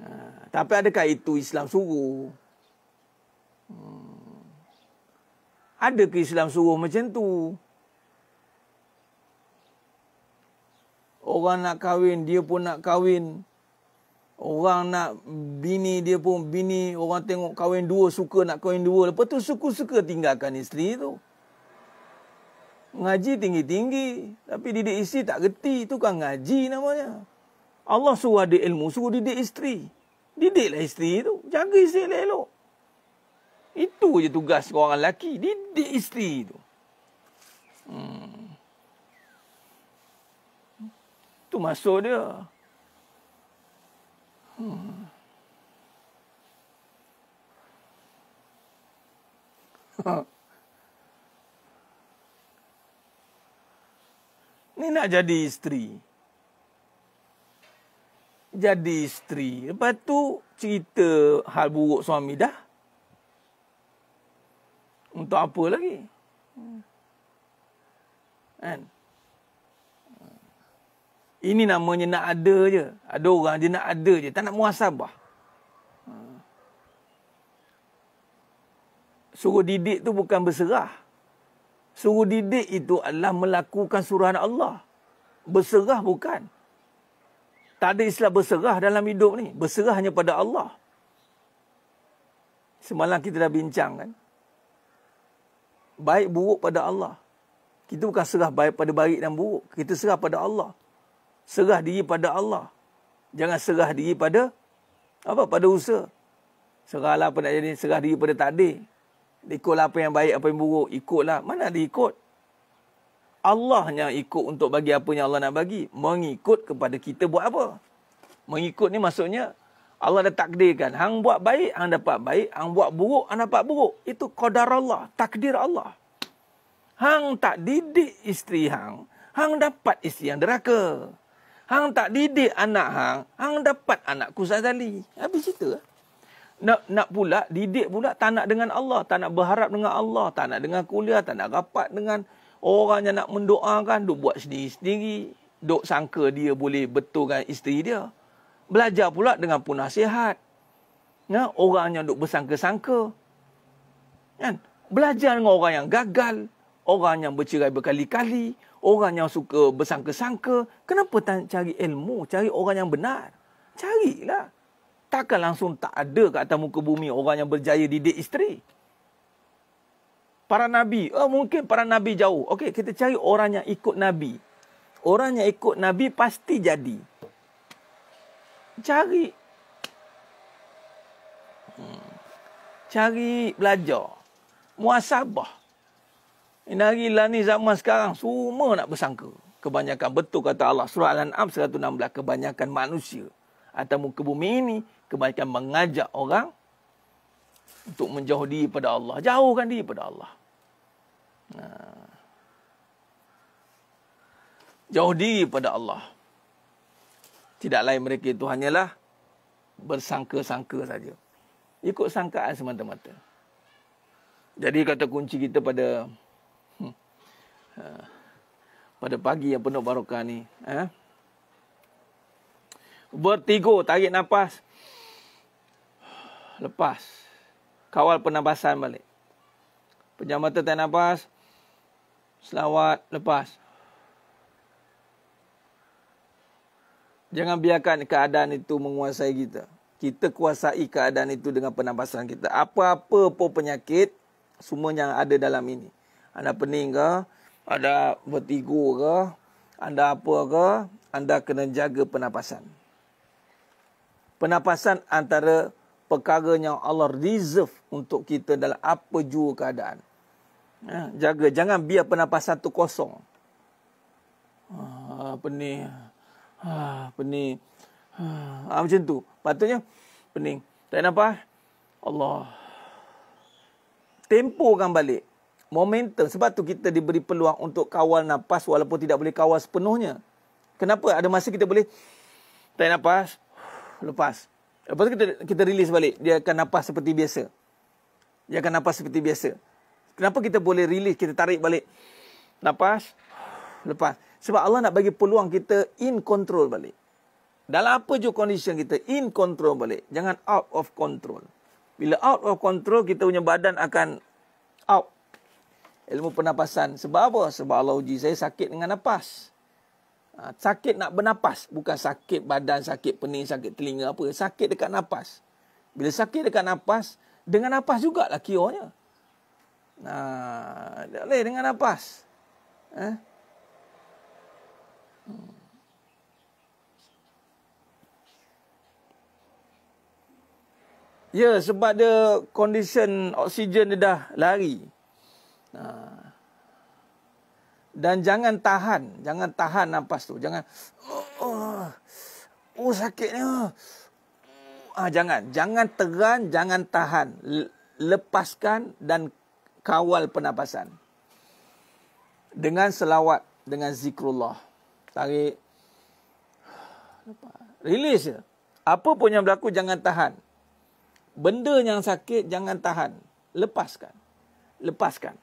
Ha, tapi adakah itu Islam suruh? Hmm. Adakah Islam suruh macam tu? Orang nak kahwin, dia pun nak kahwin. Orang nak bini, dia pun bini. Orang tengok kahwin dua, suka nak kahwin dua. Lepas tu suka-suka tinggalkan isteri tu. Ngaji tinggi-tinggi. Tapi didik isteri tak geti. Itu kan ngaji namanya. Allah suruh ada ilmu, suruh didik isteri. Didiklah isteri tu. Jaga isteri lah elok. Itu je tugas orang lelaki. Didik isteri tu. Hmm. Tu masuk dia. Hmm. Ni nak jadi isteri. Jadi isteri. Lepas tu cerita hal buruk suami dah. Untuk apa lagi? Hmm. Kan? Hmm. Ini namanya nak ada je. Ada orang dia nak ada je. Tak nak muasabah. Ha. Suruh didik tu bukan berserah. Suruh didik itu adalah melakukan suruhan Allah. Berserah bukan. Tak ada istilah berserah dalam hidup ni. Berserah hanya pada Allah. Semalam kita dah bincang kan. Baik buruk pada Allah. Kita bukan serah baik pada baik dan buruk. Kita serah pada Allah serah diri pada Allah. Jangan serah diri pada apa pada usaha. Serahlah apa nak jadi, serah diri pada takdir. Ikutlah apa yang baik, apa yang buruk, ikutlah. Mana ada ikut? Allah yang ikut untuk bagi apa yang Allah nak bagi. Mengikut kepada kita buat apa? Mengikut ni maksudnya Allah dah takdirkan. Hang buat baik, hang dapat baik. Hang buat buruk, hang dapat buruk. Itu qadar Allah, takdir Allah. Hang tak didik isteri hang, hang dapat isteri yang deraka. Hang tak didik anak hang, hang dapat anak kusazali. Habis cerita. Nak, nak pula, didik pula tak nak dengan Allah. Tak nak berharap dengan Allah. Tak nak dengan kuliah. Tak nak rapat dengan orang yang nak mendoakan. Duk buat sendiri-sendiri. Duk sangka dia boleh betulkan isteri dia. Belajar pula dengan pun nasihat. Ya, orang yang duk bersangka-sangka. Kan? Belajar dengan orang yang gagal. Orang yang bercerai berkali-kali orang yang suka bersangka-sangka, kenapa tak cari ilmu, cari orang yang benar? Carilah. Takkan langsung tak ada kat atas muka bumi orang yang berjaya didik isteri? Para nabi, oh, mungkin para nabi jauh. Okey, kita cari orang yang ikut nabi. Orang yang ikut nabi pasti jadi. Cari. Hmm. Cari belajar. Muasabah. Ini lah hari zaman sekarang semua nak bersangka. Kebanyakan betul kata Allah surah Al-An'am 116 kebanyakan manusia atau muka bumi ini kebanyakan mengajak orang untuk menjauh diri pada Allah, jauhkan diri pada Allah. Nah. Ha. Jauh diri pada Allah. Tidak lain mereka itu hanyalah bersangka-sangka saja. Ikut sangkaan semata-mata. Jadi kata kunci kita pada Eh, pada pagi yang penuh barokah ni. Eh? Bertigo, tarik nafas. Lepas. Kawal penafasan balik. Penjam mata tarik nafas. Selawat, lepas. Jangan biarkan keadaan itu menguasai kita. Kita kuasai keadaan itu dengan penafasan kita. Apa-apa pun penyakit, semua yang ada dalam ini. Anda pening ke? ada vertigo ke, anda apa ke, anda kena jaga penapasan. Penapasan antara perkara yang Allah reserve untuk kita dalam apa jua keadaan. Ya, jaga, jangan biar pernafasan tu kosong. Ah, ha, pening. Ha, ah, pening. Ah, macam tu. Patutnya pening. Tak nampak? Allah. Tempokan balik momentum. Sebab tu kita diberi peluang untuk kawal nafas walaupun tidak boleh kawal sepenuhnya. Kenapa? Ada masa kita boleh tarik nafas, lepas. Lepas tu kita, kita release balik. Dia akan nafas seperti biasa. Dia akan nafas seperti biasa. Kenapa kita boleh release, kita tarik balik. Nafas, lepas. Sebab Allah nak bagi peluang kita in control balik. Dalam apa je condition kita, in control balik. Jangan out of control. Bila out of control, kita punya badan akan out ilmu pernafasan. Sebab apa? Sebab Allah uji saya sakit dengan nafas. Ha, sakit nak bernafas. Bukan sakit badan, sakit pening, sakit telinga apa. Sakit dekat nafas. Bila sakit dekat nafas, dengan nafas jugalah kionya. Ha, tak boleh dengan nafas. Eh? Ha? Hmm. Ya, sebab dia condition oksigen dia dah lari. Dan jangan tahan, jangan tahan nafas tu. Jangan oh, oh sakitnya. Oh. Ah jangan, jangan teran, jangan tahan. Lepaskan dan kawal pernafasan. Dengan selawat, dengan zikrullah. Tarik. Release je. Apa pun yang berlaku, jangan tahan. Benda yang sakit, jangan tahan. Lepaskan. Lepaskan.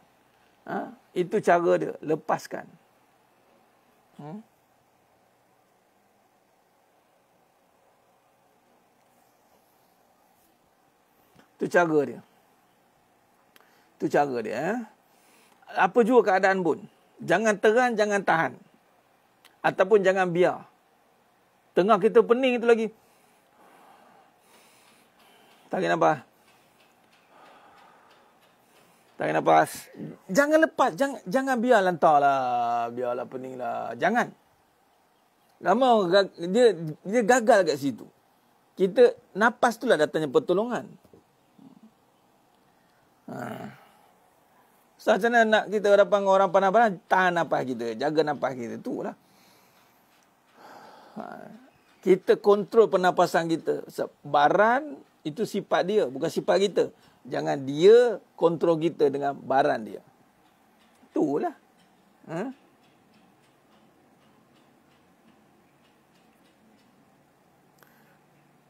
Ha? Itu cara dia. Lepaskan. Hmm? Itu cara dia. Itu cara dia. Eh? Apa juga keadaan pun. Jangan teran, jangan tahan. Ataupun jangan biar. Tengah kita pening itu lagi. Tak kena apa. Tarik nafas. Jangan lepas. Jangan, jangan biar lantar lah. Biarlah pening lah. Jangan. Lama dia, dia gagal kat situ. Kita nafas tu lah datangnya pertolongan. Ha. So macam nak kita dapat orang panah-panah? Tahan nafas kita. Jaga nafas kita. Itu lah. Ha. Kita kontrol pernafasan kita. Sebab baran itu sifat dia. Bukan sifat Kita. Jangan dia kontrol kita dengan barang dia. Itulah. Ha?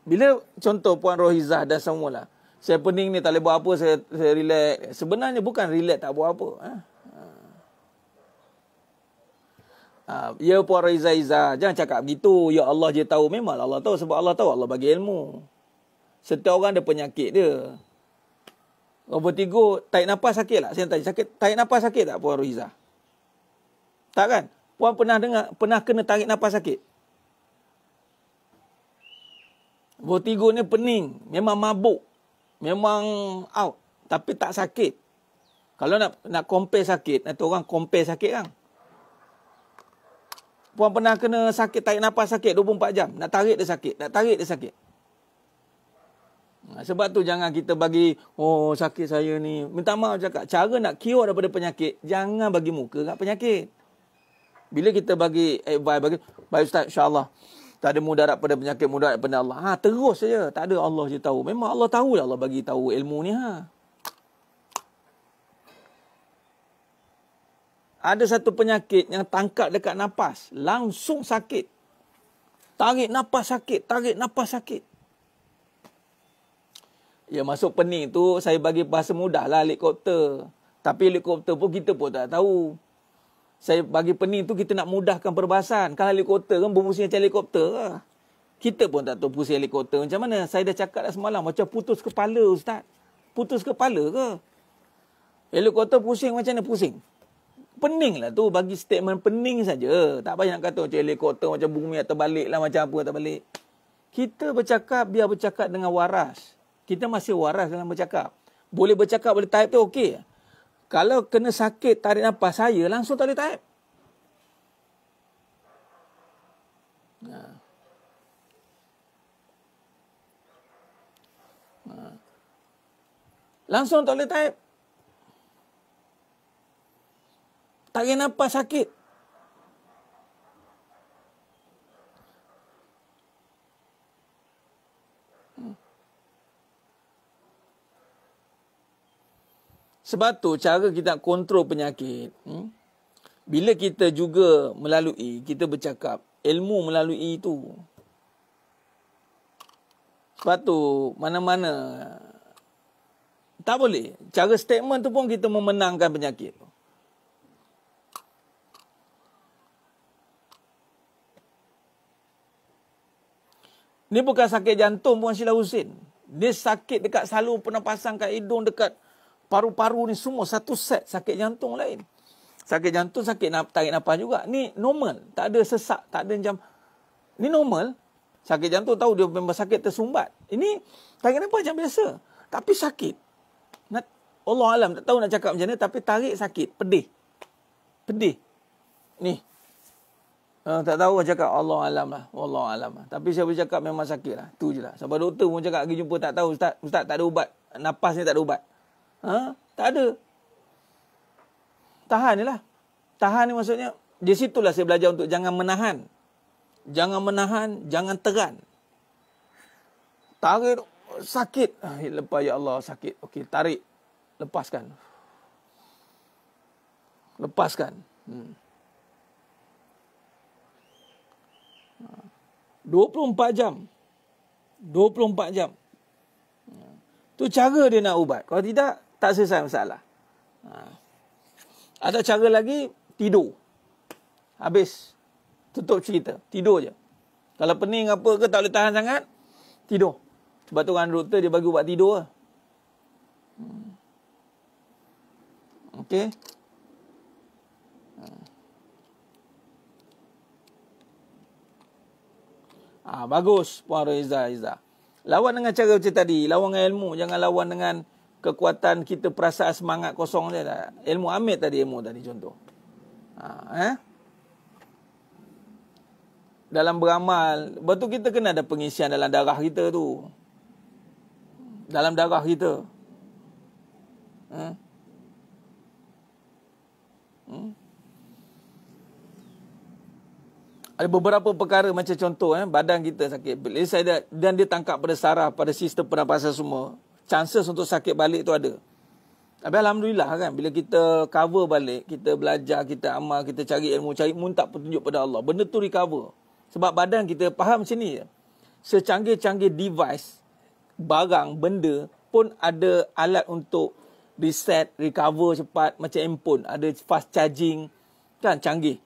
Bila contoh Puan Rohizah dan semualah. Saya pening ni tak boleh buat apa. Saya, saya relax. Sebenarnya bukan relax tak buat apa. Ha? Ha, ya Puan Rohizah Izzah. Jangan cakap begitu. Ya Allah je tahu. Memang Allah tahu. Sebab Allah tahu. Allah bagi ilmu. Setiap orang ada penyakit dia. Nombor tiga, tarik nafas sakit tak? Lah. Saya tanya, sakit, tarik nafas sakit tak Puan Ruhiza? Tak kan? Puan pernah dengar, pernah kena tarik nafas sakit? Vertigo ni pening. Memang mabuk. Memang out. Tapi tak sakit. Kalau nak nak compare sakit, nanti orang compare sakit kan? Puan pernah kena sakit, tarik nafas sakit 24 jam. Nak tarik dia sakit. Nak tarik dia sakit. Sebab tu jangan kita bagi, oh sakit saya ni. Minta maaf cakap, cara nak cure daripada penyakit, jangan bagi muka kat penyakit. Bila kita bagi advice, bagi, baik Ustaz, insyaAllah. Tak ada mudarat pada penyakit, mudarat pada Allah. Ha, terus saja. Tak ada Allah je tahu. Memang Allah tahu lah Allah bagi tahu ilmu ni. Ha. Ada satu penyakit yang tangkap dekat nafas. Langsung sakit. Tarik nafas sakit. Tarik nafas sakit. Ya masuk pening tu saya bagi bahasa mudah lah helikopter. Tapi helikopter pun kita pun tak tahu. Saya bagi pening tu kita nak mudahkan perbahasan. Kalau helikopter kan berpusing macam helikopter lah. Kita pun tak tahu pusing helikopter macam mana. Saya dah cakap dah semalam macam putus kepala Ustaz. Putus kepala ke? Helikopter pusing macam mana pusing? Pening lah tu bagi statement pening saja. Tak payah nak kata macam helikopter macam bumi atau balik lah macam apa atau balik. Kita bercakap biar bercakap dengan waras kita masih waras dalam bercakap. Boleh bercakap, boleh type tu okey. Kalau kena sakit tarik nafas saya, langsung tak boleh type. Ha. Ha. Langsung tak boleh type. Tarik nafas sakit. Sebab tu cara kita nak kontrol penyakit. Hmm? Bila kita juga melalui, kita bercakap. Ilmu melalui itu. Sebab tu mana-mana. Tak boleh. Cara statement tu pun kita memenangkan penyakit. Ini bukan sakit jantung pun Sheila Husin. Dia sakit dekat salur pasang kat hidung dekat paru-paru ni semua satu set sakit jantung lain. Sakit jantung, sakit nafas tarik nafas juga. Ni normal. Tak ada sesak. Tak ada macam... Ni normal. Sakit jantung tahu dia memang sakit tersumbat. Ini tarik nafas macam biasa. Tapi sakit. Allah Alam tak tahu nak cakap macam mana. Tapi tarik sakit. Pedih. Pedih. Ni. Uh, tak tahu nak cakap Allah Alam lah. Allah Alam lah. Tapi saya siapa cakap memang sakit lah. Itu je lah. Sampai doktor pun cakap pergi jumpa tak tahu. Ustaz, Ustaz tak ada ubat. Nafas ni tak ada ubat. Ha? Tak ada. Tahan je lah. Tahan ni maksudnya, di situlah saya belajar untuk jangan menahan. Jangan menahan, jangan teran. Tarik, sakit. Ah, lepas, ya Allah, sakit. Okey, tarik. Lepaskan. Lepaskan. Hmm. 24 jam. 24 jam. Hmm. Tu cara dia nak ubat. Kalau tidak, tak selesai masalah. Ha. Ada cara lagi, tidur. Habis. Tutup cerita. Tidur je. Kalau pening apa ke, tak boleh tahan sangat, tidur. Sebab tu orang doktor dia bagi buat tidur lah. Hmm. Okey. Hmm. Ah ha, bagus Puan Reza Reza. Lawan dengan cara macam tadi, lawan dengan ilmu, jangan lawan dengan kekuatan kita perasaan semangat kosong lah. Ilmu amit tadi, ilmu tadi contoh. Ha, eh? Dalam beramal, betul kita kena ada pengisian dalam darah kita tu. Dalam darah kita. Ha? Hmm? Ada beberapa perkara macam contoh eh, Badan kita sakit Dan dia tangkap pada saraf Pada sistem pernafasan semua chances untuk sakit balik tu ada. Tapi Alhamdulillah kan, bila kita cover balik, kita belajar, kita amal, kita cari ilmu, cari muntah petunjuk pada Allah. Benda tu recover. Sebab badan kita faham macam ni. Secanggih-canggih device, barang, benda pun ada alat untuk reset, recover cepat macam handphone. Ada fast charging. Kan canggih.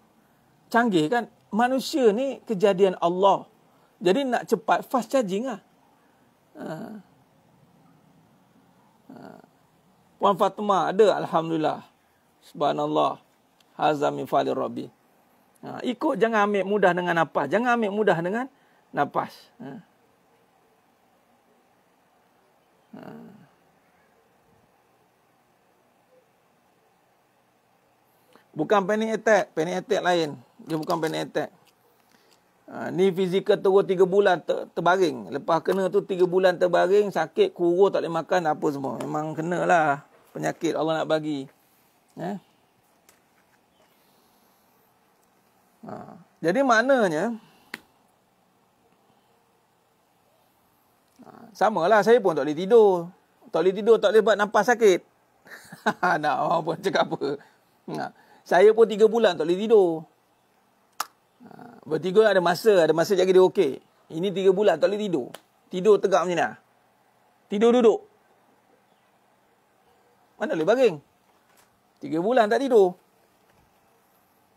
Canggih kan. Manusia ni kejadian Allah. Jadi nak cepat fast charging lah. Haa. Ah. Puan Fatma ada alhamdulillah. Subhanallah. Hazam min fali rabbi. Ha, ikut jangan ambil mudah dengan nafas. Jangan ambil mudah dengan nafas. Ha. ha. Bukan panic attack, panic attack lain. Dia bukan panic attack. Ha, ni fizikal terus 3 bulan ter, terbaring. Lepas kena tu tiga bulan terbaring, sakit, kurus, tak boleh makan, apa semua. Memang lah penyakit Allah nak bagi. Eh? Ha. Jadi maknanya, ha, sama lah saya pun tak boleh tidur. Tak boleh tidur, tak boleh buat nampak sakit. nak orang pun cakap apa. Ha. Saya pun 3 bulan tak boleh tidur. Ah, bertiga ada masa, ada masa jaga dia okey. Ini tiga bulan tak boleh tidur. Tidur tegak macam ni lah. Tidur duduk. Mana boleh baring? Tiga bulan tak tidur.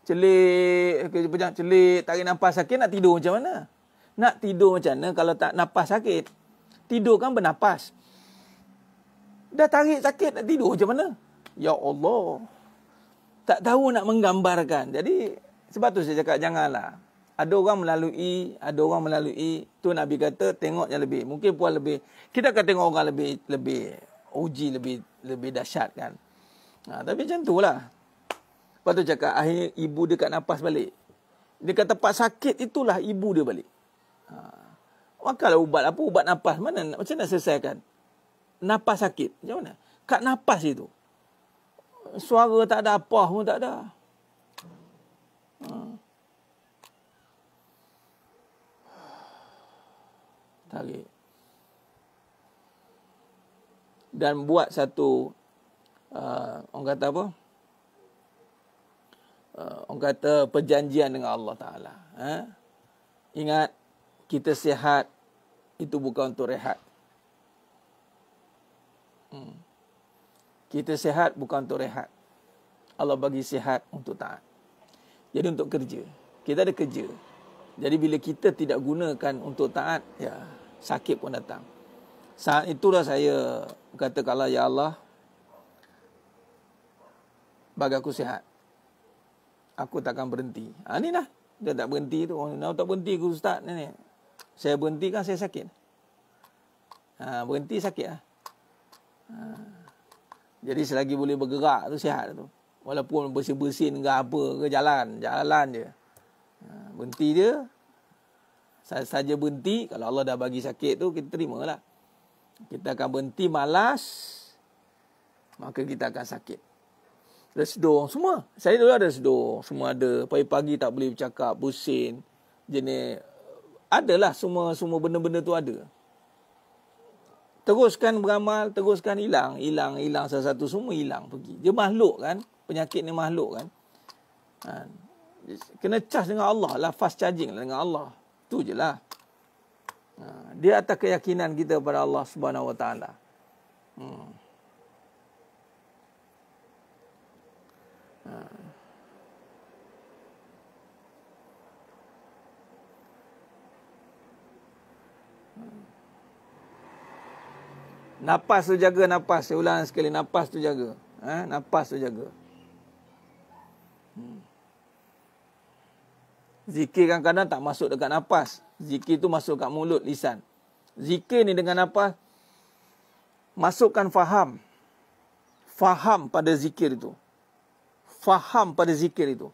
Celik, pejam celik, tarik nafas sakit nak tidur macam mana? Nak tidur macam mana kalau tak nafas sakit? Tidur kan bernafas. Dah tarik sakit nak tidur macam mana? Ya Allah. Tak tahu nak menggambarkan. Jadi sebab tu saya cakap janganlah. Ada orang melalui, ada orang melalui. Tu Nabi kata tengok yang lebih. Mungkin puan lebih. Kita akan tengok orang lebih lebih uji lebih lebih dahsyat kan. Ha, tapi macam tu lah. Lepas tu cakap akhirnya ibu dia kat nafas balik. Dia kata tempat sakit itulah ibu dia balik. Ha. Makanlah ubat lah. apa? Ubat nafas. Mana? Macam nak selesaikan? Nafas sakit. Macam mana? Kat nafas itu. Suara tak ada apa pun tak ada. Hmm. Tarik. Dan buat satu uh, orang kata apa? Uh, orang kata perjanjian dengan Allah Taala. Ha? Ingat kita sihat itu bukan untuk rehat. Hmm. Kita sihat bukan untuk rehat. Allah bagi sihat untuk taat. Jadi untuk kerja. Kita ada kerja. Jadi bila kita tidak gunakan untuk taat, ya sakit pun datang. Saat itulah saya kata kalau ya Allah bagi aku sihat. Aku takkan berhenti. Ha, ah, inilah. Dia tak berhenti tu. Orang nak tak berhenti aku ustaz. Ni, ni. Saya berhenti kan saya sakit. Ha, berhenti sakit lah. Ha. Jadi selagi boleh bergerak tu sihat tu. Walaupun bersin-bersin ke apa ke jalan. Jalan je. Ha, berhenti je. Saja berhenti. Kalau Allah dah bagi sakit tu kita terima lah. Kita akan berhenti malas. Maka kita akan sakit. Resdung semua. Saya dulu ada resdung. Semua ada. Pagi-pagi tak boleh bercakap. bersin, Jenis. Adalah semua semua benda-benda tu ada teruskan beramal, teruskan hilang, hilang, hilang salah satu semua hilang pergi. Dia makhluk kan, penyakit ni makhluk kan. Ha. Kena charge dengan Allah lah, fast charging lah dengan Allah. Tu je lah. Ha. Dia atas keyakinan kita pada Allah Subhanahu Wa Taala. Hmm. Ha. Nafas tu jaga nafas. Saya ulang sekali. Nafas tu jaga. Ha? Nafas tu jaga. Hmm. Zikir kadang-kadang tak masuk dekat nafas. Zikir tu masuk dekat mulut, lisan. Zikir ni dengan apa? Masukkan faham. Faham pada zikir itu. Faham pada zikir itu.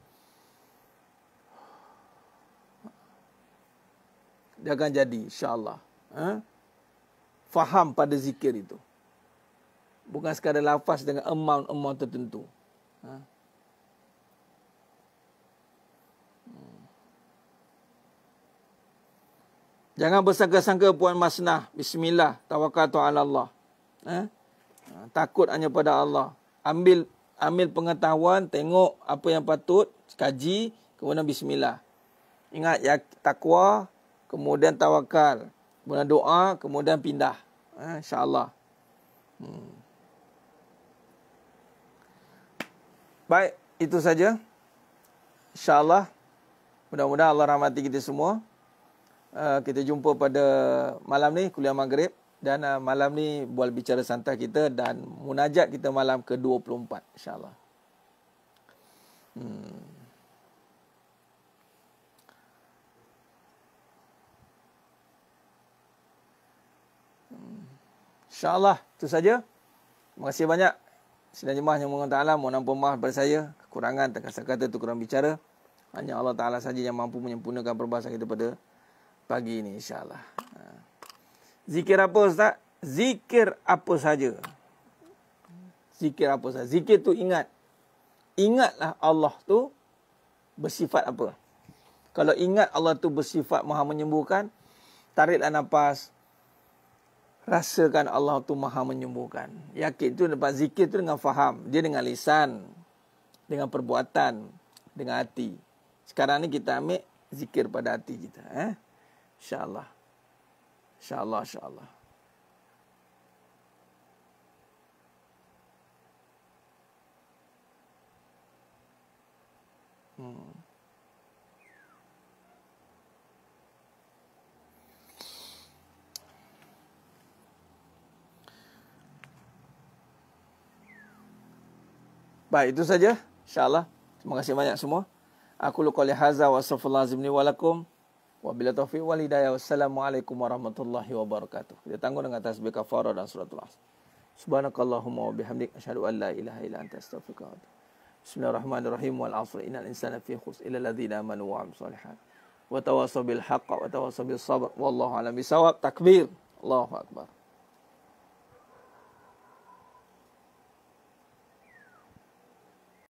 Dia akan jadi, insyaAllah. Ha? faham pada zikir itu. Bukan sekadar lafaz dengan amount-amount tertentu. Ha? Hmm. Jangan bersangka-sangka puan masnah. Bismillah. Tawakal tu'ala Allah. Eh? Takut hanya pada Allah. Ambil ambil pengetahuan. Tengok apa yang patut. Kaji. Kemudian bismillah. Ingat ya takwa. Kemudian tawakal. Kemudian doa, kemudian pindah. Ha, InsyaAllah. Hmm. Baik, itu saja. InsyaAllah. Mudah-mudahan Allah rahmati kita semua. Uh, kita jumpa pada malam ni, kuliah maghrib. Dan uh, malam ni, buat bicara santai kita dan munajat kita malam ke-24. InsyaAllah. Hmm. InsyaAllah itu saja. Terima kasih banyak. Sila jemaah yang mengatakan Allah. Mohon ampun maaf daripada saya. Kekurangan tak kasar kata itu kurang bicara. Hanya Allah Ta'ala saja yang mampu menyempurnakan perbahasan kita pada pagi ini insyaAllah. Ha. Zikir apa Ustaz? Zikir apa saja. Zikir apa saja. Zikir tu ingat. Ingatlah Allah tu bersifat apa. Kalau ingat Allah tu bersifat maha menyembuhkan. Tariklah nafas rasakan Allah tu maha menyembuhkan. Yakin tu lepas zikir tu dengan faham. Dia dengan lisan, dengan perbuatan, dengan hati. Sekarang ni kita ambil zikir pada hati kita. Eh? InsyaAllah. InsyaAllah, insyaAllah. Hmm. Baik, itu saja. InsyaAllah. Terima kasih banyak semua. Aku lukau lihaza wa sallallahu azimni wa lakum. Wa bila taufiq wa lidayah. Wassalamualaikum warahmatullahi wabarakatuh. Kita tangguh dengan tasbih kafara dan suratul Asr. Subhanakallahumma wa bihamdik. Asyadu an la ilaha ila anta astagfirullah. Bismillahirrahmanirrahim. Wal asr. Innal insana fi khus ila ladhina amanu wa amu salihan. Wa tawasubil haqqa wa tawasubil sabr. Wallahu alam bisawab. Takbir. Allahu akbar.